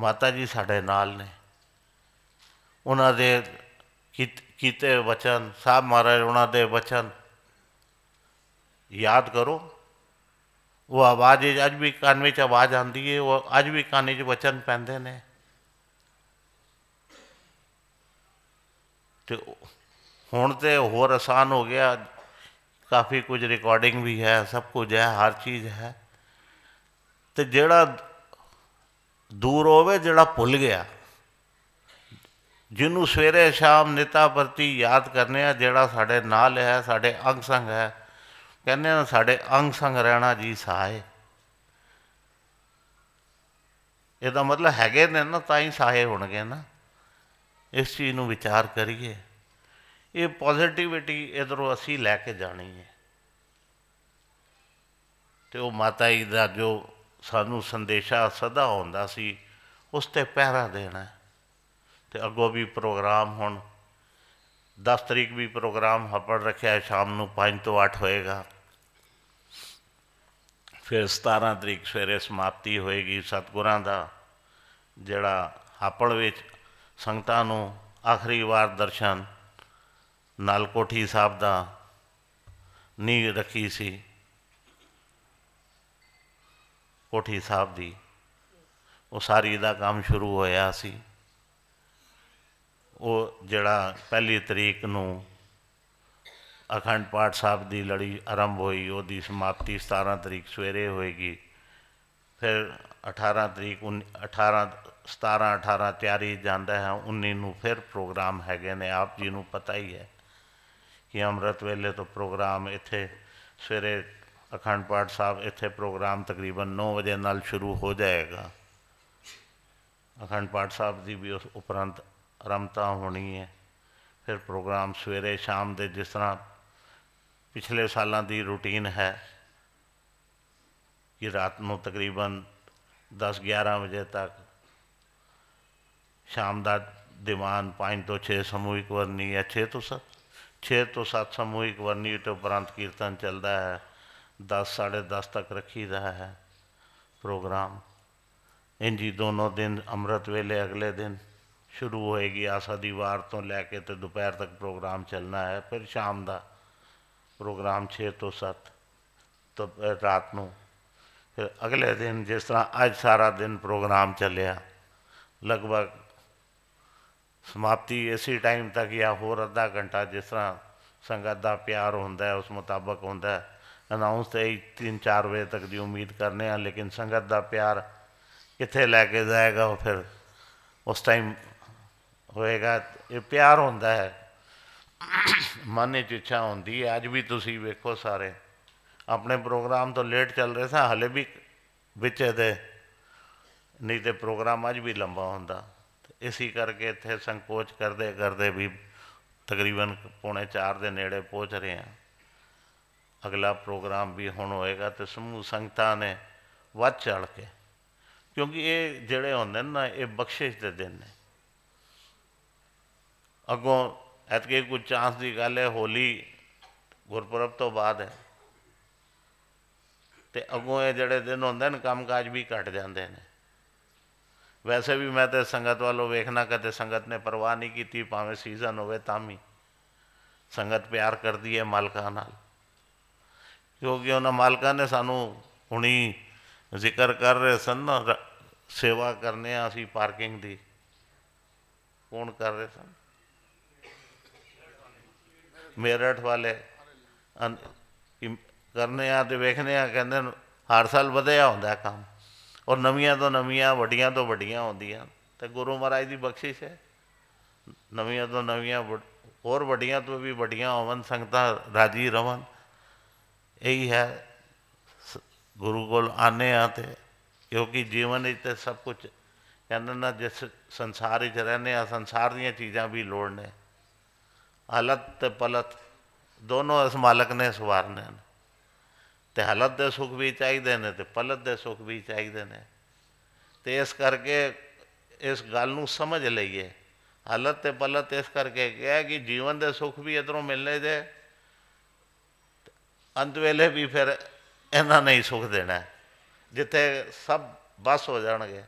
ਮਾਤਾ ਜੀ ਸਾਡੇ ਨਾਲ ਨੇ ਉਹਨਾਂ ਦੇ ਕੀਤੇ ਵਚਨ ਸਾਹਿਬ ਮਹਾਰਾਜ ਉਹਨਾਂ ਦੇ ਵਚਨ ਯਾਦ ਕਰੋ ਉਹ ਆਵਾਜ਼ ਅੱਜ ਵੀ ਕੰਨ ਵਿੱਚ ਆਵਾਜ਼ ਆਉਂਦੀ ਏ ਉਹ ਅੱਜ ਵੀ ਕੰਨ ਵਿੱਚ ਵਚਨ ਪੈਂਦੇ ਨੇ ਤੇ ਹੁਣ ਤੇ ਹੋਰ ਆਸਾਨ ਹੋ ਗਿਆ ਕਾਫੀ ਕੁਝ ਰਿਕਾਰਡਿੰਗ ਵੀ ਹੈ ਸਭ ਕੁਝ ਹੈ ਹਰ ਚੀਜ਼ ਹੈ ਤੇ ਜਿਹੜਾ ਦੂਰ ਹੋਵੇ ਜਿਹੜਾ ਭੁੱਲ ਗਿਆ ਜਿਹਨੂੰ ਸਵੇਰੇ ਸ਼ਾਮ ਨਿਤਾ ਪ੍ਰਤੀ ਯਾਦ ਕਰਨੇ ਆ ਜਿਹੜਾ ਸਾਡੇ ਨਾਲ ਹੈ ਸਾਡੇ ਅੰਗ ਸੰਗ ਹੈ ਕਹਿੰਦੇ ਆ ਸਾਡੇ ਅੰਗ ਸੰਗ ਰਹਿਣਾ ਜੀ ਸਾਹੇ ਇਹਦਾ ਮਤਲਬ ਹੈਗੇ ਨੇ ਨਾ ਤਾਂ ਹੀ ਸਾਹੇ ਹੋਣਗੇ ਨਾ ਇਸ ਚੀਜ਼ ਨੂੰ ਵਿਚਾਰ ਕਰੀਏ ਇਹ ਪੋਜ਼ਿਟਿਵਿਟੀ ਇਧਰੋਂ ਅਸੀਂ ਲੈ ਕੇ ਜਾਣੀ ਹੈ ਤੇ ਉਹ ਮਾਤਾ ਜੀ ਦਾ ਜੋ ਸਾਨੂੰ ਸੰਦੇਸ਼ਾ ਸਦਾ ਹੁੰਦਾ ਸੀ ਉਸ ਤੇ ਪਹਿਰਾ ਦੇਣਾ ਤੇ ਅੱਗੋ ਵੀ ਪ੍ਰੋਗਰਾਮ ਹੁਣ 10 ਤਰੀਕ ਵੀ ਪ੍ਰੋਗਰਾਮ ਹੱਪੜ ਰੱਖਿਆ ਸ਼ਾਮ ਨੂੰ 5 ਤੋਂ 8 ਹੋਏਗਾ ਫਿਰ 17 ਤਰੀਕ ਸਵੇਰੇ ਸਮਾਪਤੀ ਹੋਏਗੀ ਸਤਗੁਰਾਂ ਦਾ ਜਿਹੜਾ ਹੱਪੜ ਵਿੱਚ ਸੰਗਤਾਂ ਨੂੰ ਆਖਰੀ ਵਾਰ ਦਰਸ਼ਨ ਨਾਲ ਕੋਠੀ ਸਾਹਿਬ ਦਾ ਨੀਂਹ ਰੱਖੀ ਸੀ ਕੋਠੀ ਸਾਹਿਬ ਦੀ ਉਹ ਸਾਰੀ ਦਾ ਕੰਮ ਸ਼ੁਰੂ ਹੋਇਆ ਸੀ ਉਹ ਜਿਹੜਾ ਪਹਿਲੀ ਤਰੀਕ ਨੂੰ ਅਖੰਡ ਪਾਠ ਸਾਹਿਬ ਦੀ ਲੜੀ ਆਰੰਭ ਹੋਈ ਉਹਦੀ ਸਮਾਪਤੀ 17 ਤਰੀਕ ਸਵੇਰੇ ਹੋਏਗੀ ਫਿਰ 18 ਤਰੀਕ 18 17 18 ਤਿਆਰੀ ਜਾਂਦਾ ਹੈ 19 ਨੂੰ ਫਿਰ ਪ੍ਰੋਗਰਾਮ ਹੈਗੇ ਨੇ ਆਪ ਜੀ ਨੂੰ ਪਤਾ ਹੀ ਹੈ ਕਿ ਅੰਮ੍ਰਿਤ ਵੇਲੇ ਤੋਂ ਪ੍ਰੋਗਰਾਮ ਇੱਥੇ ਸਵੇਰੇ ਅਖੰਡ ਪਾਠ ਸਾਹਿਬ ਇੱਥੇ ਪ੍ਰੋਗਰਾਮ ਤਕਰੀਬਨ 9 ਵਜੇ ਨਾਲ ਸ਼ੁਰੂ ਹੋ ਜਾਏਗਾ ਅਖੰਡ ਪਾਠ ਸਾਹਿਬ ਦੀ ਵੀ ਉਸ ਉਪਰੰਤ ਰਮਤਾ ਹੋਣੀ ਹੈ ਫਿਰ ਪ੍ਰੋਗਰਾਮ ਸਵੇਰੇ ਸ਼ਾਮ ਦੇ ਜਿਸ ਤਰ੍ਹਾਂ ਪਿਛਲੇ ਸਾਲਾਂ ਦੀ ਰੁਟੀਨ ਹੈ ਕਿ ਰਾਤ ਨੂੰ ਤਕਰੀਬਨ 10-11 ਵਜੇ ਤੱਕ ਸ਼ਾਮ ਦਾ ਦੀਵਾਨ 5 ਤੋਂ 6 ਸਮੂਹਿਕ ਵਰਨੀ ਹੈ 6 ਤੋਂ 7 6 ਤੋਂ 7 ਸਮੂਹਿਕ ਵਰਨੀ ਤੋਂ ਉਪਰੰਤ ਕੀਰਤਨ ਚੱਲਦਾ ਹੈ 10 10:30 10 ਤੱਕ रहा है प्रोग्राम ਇੰਜ ਦੋਨੋਂ ਦਿਨ ਅੰਮ੍ਰਿਤ ਵੇਲੇ ਅਗਲੇ ਦਿਨ ਸ਼ੁਰੂ ਹੋਏਗੀ ਆਸਾ ਦੀ ਵਾਰ ਤੋਂ ਲੈ ਕੇ ਤੇ ਦੁਪਹਿਰ ਤੱਕ ਪ੍ਰੋਗਰਾਮ ਚੱਲਣਾ ਹੈ ਫਿਰ ਸ਼ਾਮ ਦਾ ਪ੍ਰੋਗਰਾਮ 6 ਤੋਂ 7 ਤੋਂ ਰਾਤ ਨੂੰ ਫਿਰ ਅਗਲੇ ਦਿਨ ਜਿਸ ਤਰ੍ਹਾਂ ਅੱਜ ਸਾਰਾ ਦਿਨ ਪ੍ਰੋਗਰਾਮ ਚੱਲਿਆ ਲਗਭਗ ਸਮਾਪਤੀ ਇਸੇ ਟਾਈਮ ਤੱਕ ਜਾਂ ਹੋਰ ਅੱਧਾ ਘੰਟਾ ਜਿਸ ਤਰ੍ਹਾਂ ਸੰਗਤ ਦਾ ਪਿਆਰ ਹੁੰਦਾ ਹੈ ਉਸ ਮੁਤਾਬਕ ਹੁੰਦਾ ਹੈ ਅਨਾਉਂਸ ਤੇ 3-4 ਵਜੇ ਤੱਕ ਦੀ ਉਮੀਦ ਕਰਨੇ ਆ ਲੇਕਿਨ ਸੰਗਤ ਦਾ ਪਿਆਰ ਕਿੱਥੇ ਲੈ ਕੇ ਜਾਏਗਾ ਉਹ ਫਿਰ ਉਸ ਟਾਈਮ ਹੋਏਗਾ ਇਹ ਪਿਆਰ ਹੁੰਦਾ ਹੈ ਮਨ ਵਿੱਚ ਇੱਛਾ ਹੁੰਦੀ ਹੈ ਅੱਜ ਵੀ ਤੁਸੀਂ ਵੇਖੋ ਸਾਰੇ ਆਪਣੇ ਪ੍ਰੋਗਰਾਮ ਤੋਂ ਲੇਟ ਚੱਲ ਰਹੇ ਸਾਂ ਹਲੇ ਵੀ ਵਿੱਚ ਦੇ ਨਹੀਂ ਤੇ ਪ੍ਰੋਗਰਾਮ ਅੱਜ ਵੀ ਲੰਬਾ ਹੁੰਦਾ ਇਸੀ ਕਰਕੇ ਇੱਥੇ ਸੰਕੋਚ ਕਰਦੇ ਕਰਦੇ ਵੀ ਤਕਰੀਬਨ ਪੌਣੇ 4 ਦੇ ਨੇੜੇ ਪਹੁੰਚ ਰਹੇ ਹਾਂ ਅਗਲਾ ਪ੍ਰੋਗਰਾਮ ਵੀ ਹੁਣ ਹੋਏਗਾ ਤੇ ਸਮੂਹ ਸੰਗਤਾਂ ਨੇ ਵੱਧ ਚੜ ਕੇ ਕਿਉਂਕਿ ਇਹ ਜਿਹੜੇ ਹੁੰਦੇ ਨੇ ਨਾ ਇਹ ਬਖਸ਼ਿਸ਼ ਦੇ ਦਿਨ ਨੇ ਅਗੋਂ ਐਤਕੇ ਕੋਈ ਚਾਂਸ ਦੀ ਗੱਲ ਹੈ ਹੋਲੀ ਗੁਰਪੁਰਬ ਤੋਂ ਬਾਅਦ ਹੈ ਤੇ ਅਗੋਂ ਇਹ ਜਿਹੜੇ ਦਿਨ ਹੁੰਦੇ ਨੇ ਕੰਮਕਾਜ ਵੀ ਘਟ ਜਾਂਦੇ ਨੇ ਵੈਸੇ ਵੀ ਮੈਂ ਤੇ ਸੰਗਤ ਵਾਲੋ ਵੇਖਣਾ ਕਦੇ ਸੰਗਤ ਨੇ ਪਰਵਾਹ ਨਹੀਂ ਕੀਤੀ ਭਾਵੇਂ ਸੀਜ਼ਨ ਹੋਵੇ ਤਾਂ ਵੀ ਸੰਗਤ ਪਿਆਰ ਕਰਦੀ ਹੈ ਮਾਲਕਾਂ ਨਾਲ ਕਿਉਂਕਿ ਉਹਨਾਂ ਮਾਲਕਾਂ ਨੇ ਸਾਨੂੰ ਹੁਣੀ ਜ਼ਿਕਰ ਕਰ ਰਹੇ ਸਨ ਨਾ ਸੇਵਾ ਕਰਨੇ ਆ ਅਸੀਂ ਪਾਰਕਿੰਗ ਦੀ ਕੌਣ ਕਰ ਰਹੇ ਸਨ ਮੇਰਠ ਵਾਲੇ ਕਰਨੇ ਆ ਤੇ ਵੇਖਨੇ ਆ ਕਹਿੰਦੇ ਹਰ ਸਾਲ ਵਧਿਆ ਹੁੰਦਾ ਕੰਮ ਔਰ ਨਵੀਆਂ ਤੋਂ ਨਵੀਆਂ ਵੱਡੀਆਂ ਤੋਂ ਵੱਡੀਆਂ ਹੁੰਦੀਆਂ ਤੇ ਗੁਰੂ ਮਹਾਰਾਜ ਦੀ ਬਖਸ਼ਿਸ਼ ਹੈ ਨਵੀਆਂ ਤੋਂ ਨਵੀਆਂ ਹੋਰ ਵੱਡੀਆਂ ਤੋਂ ਵੀ ਵੱਡੀਆਂ ਹੋਵਨ ਸੰਗਤਾਂ ਰਾਜੀ ਰਵਨ ਇਹੀ ਹੈ ਗੁਰੂ ਕੋਲ ਆਨੇ ਆ ਤੇ ਕਿਉਂਕਿ ਜੀਵਨ ਵਿੱਚ ਤੇ ਸਭ ਕੁਝ ਕਹਿੰਦੇ ਨਾ ਜਿਸ ਸੰਸਾਰ ਵਿੱਚ ਰਹਨੇ ਆ ਸੰਸਾਰ ਦੀਆਂ ਚੀਜ਼ਾਂ ਵੀ ਲੋੜ ਨੇ ਹਲਤ ਤੇ ਪਲਤ ਦੋਨੋਂ ਇਸ ਮਾਲਕ ਨੇ ਸਵਾਰਨੇ ਨੇ ਤੇ ਹਲਤ ਦੇ ਸੁਖ ਵੀ ਚਾਹੀਦੇ ਨੇ ਤੇ ਪਲਤ ਦੇ ਸੁਖ ਵੀ ਚਾਹੀਦੇ ਨੇ ਤੇ ਇਸ ਕਰਕੇ ਇਸ ਗੱਲ ਨੂੰ ਸਮਝ ਲਈਏ ਹਲਤ ਤੇ ਪਲਤ ਇਸ ਕਰਕੇ ਕਿਹਾ ਕਿ ਜੀਵਨ ਦੇ ਸੁਖ ਵੀ ਇਧਰੋਂ ਮਿਲਨੇ ਦੇ ਅੰਤ ਵੇਲੇ ਵੀ ਫਿਰ ਇਹਨਾਂ ਨੇ ਹੀ ਸੁਖ ਦੇਣਾ ਜਿੱਥੇ ਸਭ ਬਸ ਹੋ ਜਾਣਗੇ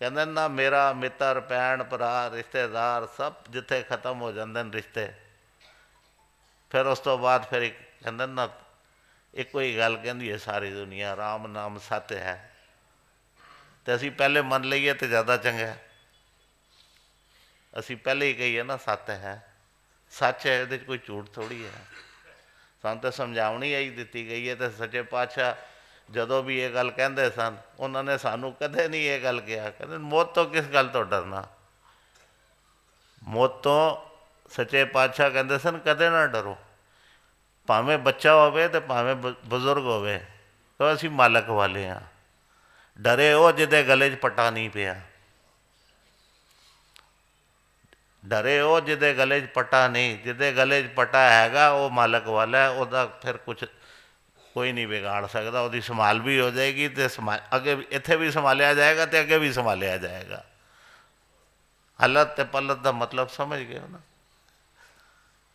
ਕਹਿੰਦੇ ਨਾ ਮੇਰਾ ਮਿੱਤਰ ਪੈਣ ਭਰਾ ਰਿਸ਼ਤੇਦਾਰ ਸਭ ਜਿੱਥੇ ਖਤਮ ਹੋ ਜਾਂਦੇ ਨੇ ਰਿਸ਼ਤੇ ਫਿਰ ਉਸ ਤੋਂ ਬਾਅਦ ਫਿਰ ਕਹਿੰਦੇ ਨਾ ਇੱਕੋ ਹੀ ਗੱਲ ਕਹਿੰਦੀ ਹੈ ਸਾਰੀ ਦੁਨੀਆ ਰਾਮ ਨਾਮ ਸਤ ਹੈ ਤੇ ਅਸੀਂ ਪਹਿਲੇ ਮੰਨ ਲਈਏ ਤੇ ਜ਼ਿਆਦਾ ਚੰਗਾ ਅਸੀਂ ਪਹਿਲੇ ਹੀ ਕਹੀਏ ਨਾ ਸਤ ਹੈ ਸੱਚ ਹੈ ਇਹਦੇ ਵਿੱਚ ਕੋਈ ਝੂਠ ਥੋੜੀ ਹੈ ਸਾਨੂੰ ਤਾਂ ਸਮਝਾਉਣੀ ਆਈ ਦਿੱਤੀ ਗਈ ਹੈ ਤੇ ਸੱਚੇ ਪਾਤਸ਼ਾਹ ਜਦੋਂ ਵੀ ਇਹ ਗੱਲ ਕਹਿੰਦੇ ਸਨ ਉਹਨਾਂ ਨੇ ਸਾਨੂੰ ਕਦੇ ਨਹੀਂ ਇਹ ਗੱਲ ਕਿਹਾ ਕਹਿੰਦੇ ਮੌਤ ਤੋਂ ਕਿਸ ਗੱਲ ਤੋਂ ਡਰਨਾ ਮੌਤ ਤੋਂ ਸੱਚੇ ਪਾਤਸ਼ਾਹ ਕਹਿੰਦੇ ਸਨ ਕਦੇ ਨਾ ਡਰੋ ਭਾਵੇਂ ਬੱਚਾ ਹੋਵੇ ਤੇ ਭਾਵੇਂ ਬਜ਼ੁਰਗ ਹੋਵੇ ਤਾਂ ਅਸੀਂ ਮਾਲਕ ਵਾਲੇ ਆ ਡਰੇ ਉਹ ਜਿਹਦੇ ਗਲੇ 'ਚ ਪਟਾ ਨਹੀਂ ਪਿਆ ਡਰੇ ਉਹ ਜਿਹਦੇ ਗਲੇ 'ਚ ਪਟਾ ਨਹੀਂ ਜਿਹਦੇ ਗਲੇ 'ਚ ਪਟਾ ਹੈਗਾ ਉਹ ਮਾਲਕ ਵਾਲਾ ਉਹਦਾ ਫਿਰ ਕੁਝ ਕੋਈ ਨਹੀਂ ਵਿਗਾੜ ਸਕਦਾ ਉਹਦੀ ਸੰਭਾਲ ਵੀ ਹੋ ਜਾਏਗੀ ਤੇ ਅੱਗੇ ਇੱਥੇ ਵੀ ਸੰਭਾਲਿਆ ਜਾਏਗਾ ਤੇ ਅੱਗੇ ਵੀ ਸੰਭਾਲਿਆ ਜਾਏਗਾ ਹਲਤ ਤੇ ਪਲਤ ਦਾ ਮਤਲਬ ਸਮਝ ਗਏ ਹੋ ਨਾ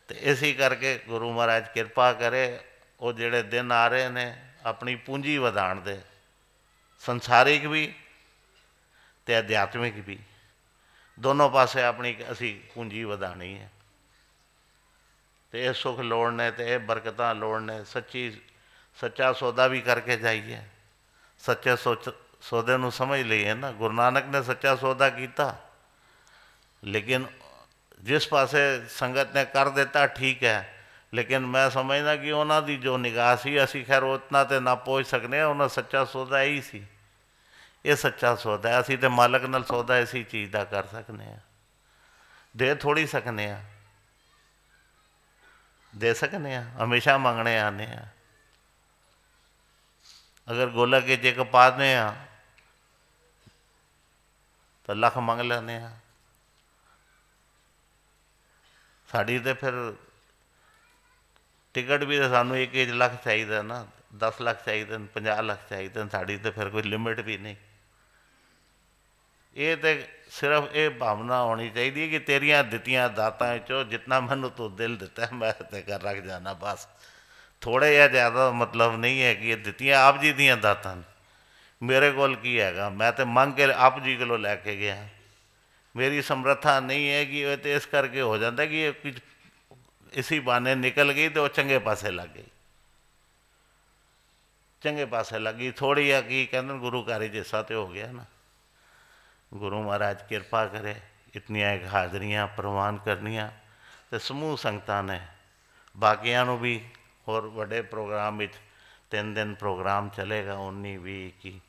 ਤੇ ਇਸੇ ਕਰਕੇ ਗੁਰੂ ਮਹਾਰਾਜ ਕਿਰਪਾ ਕਰੇ ਉਹ ਜਿਹੜੇ ਦਿਨ ਆ ਰਹੇ ਨੇ ਆਪਣੀ ਪੂੰਜੀ ਵਧਾਣ ਦੇ ਸੰਸਾਰਿਕ ਵੀ ਤੇ ਅਧਿਆਤਮਿਕ ਵੀ ਦੋਨੋਂ ਪਾਸੇ ਆਪਣੀ ਅਸੀਂ ਪੂੰਜੀ ਵਧਾਣੀ ਹੈ ਤੇ ਇਹ ਸੁਖ ਲੋੜ ਨੇ ਤੇ ਇਹ ਬਰਕਤਾਂ ਲੋੜ ਨੇ ਸੱਚੀ ਸੱਚਾ ਸੌਦਾ ਵੀ ਕਰਕੇ ਜਾਈਏ ਸੱਚੇ ਸੌਦੇ ਨੂੰ ਸਮਝ ਲਈਏ ਨਾ ਗੁਰੂ ਨਾਨਕ ਨੇ ਸੱਚਾ ਸੌਦਾ ਕੀਤਾ ਲੇਕਿਨ ਜਿਸ ਪਾਸੇ ਸੰਗਤ ਨੇ ਕਰ ਦਿੱਤਾ ਠੀਕ ਹੈ ਲੇਕਿਨ ਮੈਂ ਸਮਝਦਾ ਕਿ ਉਹਨਾਂ ਦੀ ਜੋ ਨਿਗਾਹ ਸੀ ਅਸੀਂ ਖੈਰ ਉਤਨਾ ਤੇ ਨਾ ਪਹੁੰਚ ਸਕਨੇ ਉਹਨਾਂ ਸੱਚਾ ਸੌਦਾ ਹੀ ਸੀ ਇਹ ਸੱਚਾ ਸੌਦਾ ਹੈ ਅਸੀਂ ਤੇ ਮਾਲਕ ਨਾਲ ਸੌਦਾ ਇਸੀ ਚੀਜ਼ ਦਾ ਕਰ ਸਕਨੇ ਆ ਦੇ ਥੋੜੀ ਸਕਨੇ ਆ ਦੇ ਸਕਨੇ ਆ ਹਮੇਸ਼ਾ ਮੰਗਣੇ ਆਨੇ ਆ ਅਗਰ ਗੋਲਾ ਕੇ ਜੇ ਪਾਦਨੇ ਆ ਤਾਂ ਲੱਖ ਮੰਗ ਲੈਨੇ ਆ ਸਾਡੀ ਤੇ ਫਿਰ ਟਿਕਟ ਵੀ ਸਾਨੂੰ 1 ਲੱਖ ਚਾਹੀਦਾ ਨਾ 10 ਲੱਖ ਚਾਹੀਦੇ 50 ਲੱਖ ਚਾਹੀਦੇ ਸਾਡੀ ਤੇ ਫਿਰ ਕੋਈ ਲਿਮਿਟ ਵੀ ਨਹੀਂ ਇਹ ਤੇ ਸਿਰਫ ਇਹ ਭਾਵਨਾ ਹੋਣੀ ਚਾਹੀਦੀ ਹੈ ਕਿ ਤੇਰੀਆਂ ਦਿੱਤੀਆਂ ਦਾਤਾਂ ਵਿੱਚੋਂ ਜਿੰਨਾ ਮੈਨੂੰ ਤੂੰ ਦਿਲ ਦਿੱਤਾ ਮੈਂ ਤੇ ਕਰ ਰੱਖ ਜਾਣਾ ਬਸ ਥੋੜੇ ਜਾਂ ਜ਼ਿਆਦਾ ਮਤਲਬ ਨਹੀਂ ਹੈ ਕਿ ਇਹ ਦਿੱਤੀਆਂ ਆਪ ਜੀ ਦੀਆਂ ਦਾਤਾਂ ਮੇਰੇ ਕੋਲ ਕੀ ਹੈਗਾ ਮੈਂ ਤੇ ਮੰਗ ਕੇ ਆਪ ਜੀ ਕੋਲੋਂ ਲੈ ਕੇ ਗਿਆ ਮੇਰੀ ਸਮਰੱਥਾ ਨਹੀਂ ਹੈ ਕਿ ਉਹ ਤੇ ਇਸ ਕਰਕੇ ਹੋ ਜਾਂਦਾ ਕਿ ਇਹ ਕੁਝ ਇਸੀ ਬਾਨੇ ਨਿਕਲ ਗਈ ਤੇ ਉਹ ਚੰਗੇ ਪਾਸੇ ਲੱਗ ਗਈ ਚੰਗੇ ਪਾਸੇ ਲੱਗੀ ਥੋੜੀ ਆ ਕੀ ਕਹਿੰਦੇ ਗੁਰੂ ਘਰ ਜਿਸਾ ਤੇ ਹੋ ਗਿਆ ਨਾ ਗੁਰੂ ਮਹਾਰਾਜ ਕਿਰਪਾ ਕਰੇ ਇਤਨੀਆਂ ਹਾਜ਼ਰੀਆਂ ਪ੍ਰਵਾਨ ਕਰਨੀਆਂ ਤੇ ਸਮੂਹ ਸੰਗਤਾਂ ਨੇ ਬਾਕੀਆਂ ਨੂੰ ਵੀ ਹੋਰ ਵੱਡੇ ਪ੍ਰੋਗਰਾਮ ਵਿੱਚ ਤਿੰਨ ਦਿਨ ਪ੍ਰੋਗਰਾਮ ਚੱਲੇਗਾ 19 ਵੀ ਕੀ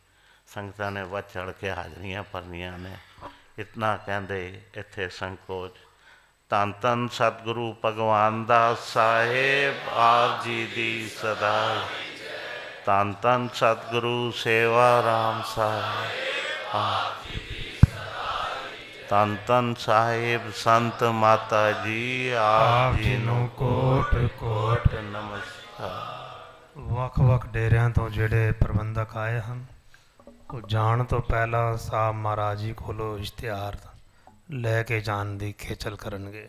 ਸੰਗਤਾਂ ਨੇ ਵਚੜ ਚੜ ਕੇ ਹਾਜ਼ਰੀਆਂ ਭਰਨੀਆਂ ਨੇ ਇਤਨਾ ਕਹਿੰਦੇ ਇੱਥੇ ਸੰਕੋਚ ਤਨ ਤਨ ਸਤਿਗੁਰੂ ਭਗਵਾਨ ਦਾ ਸਾਹਿਬ ਆਪ ਜੀ ਦੀ ਸਦਾ ਤਨ ਤਨ ਸਤਿਗੁਰੂ ਸੇਵਾ RAM ਸਾਹਿਬ ਆਪ ਜੀ ਤਨ ਤਨ ਸਾਹਿਬ ਸੰਤ ਮਾਤਾ ਜੀ ਆਪ ਜੀ ਨੂੰ ਕੋਟ ਕੋਟ ਨਮਸਕਾਰ ਵੱਖ-ਵੱਖ ਡੇਰਿਆਂ ਤੋਂ ਜਿਹੜੇ ਪ੍ਰਬੰਧਕ ਆਏ ਹਨ ਉਹ ਜਾਣ ਤੋਂ ਪਹਿਲਾਂ ਸਾਹਿਬ ਮਹਾਰਾਜ ਜੀ ਕੋਲੋਂ ਇਸ਼ਤਿਹਾਰ ਲੈ ਕੇ ਜਾਣ ਦੀ ਖੇਚਲ ਕਰਨਗੇ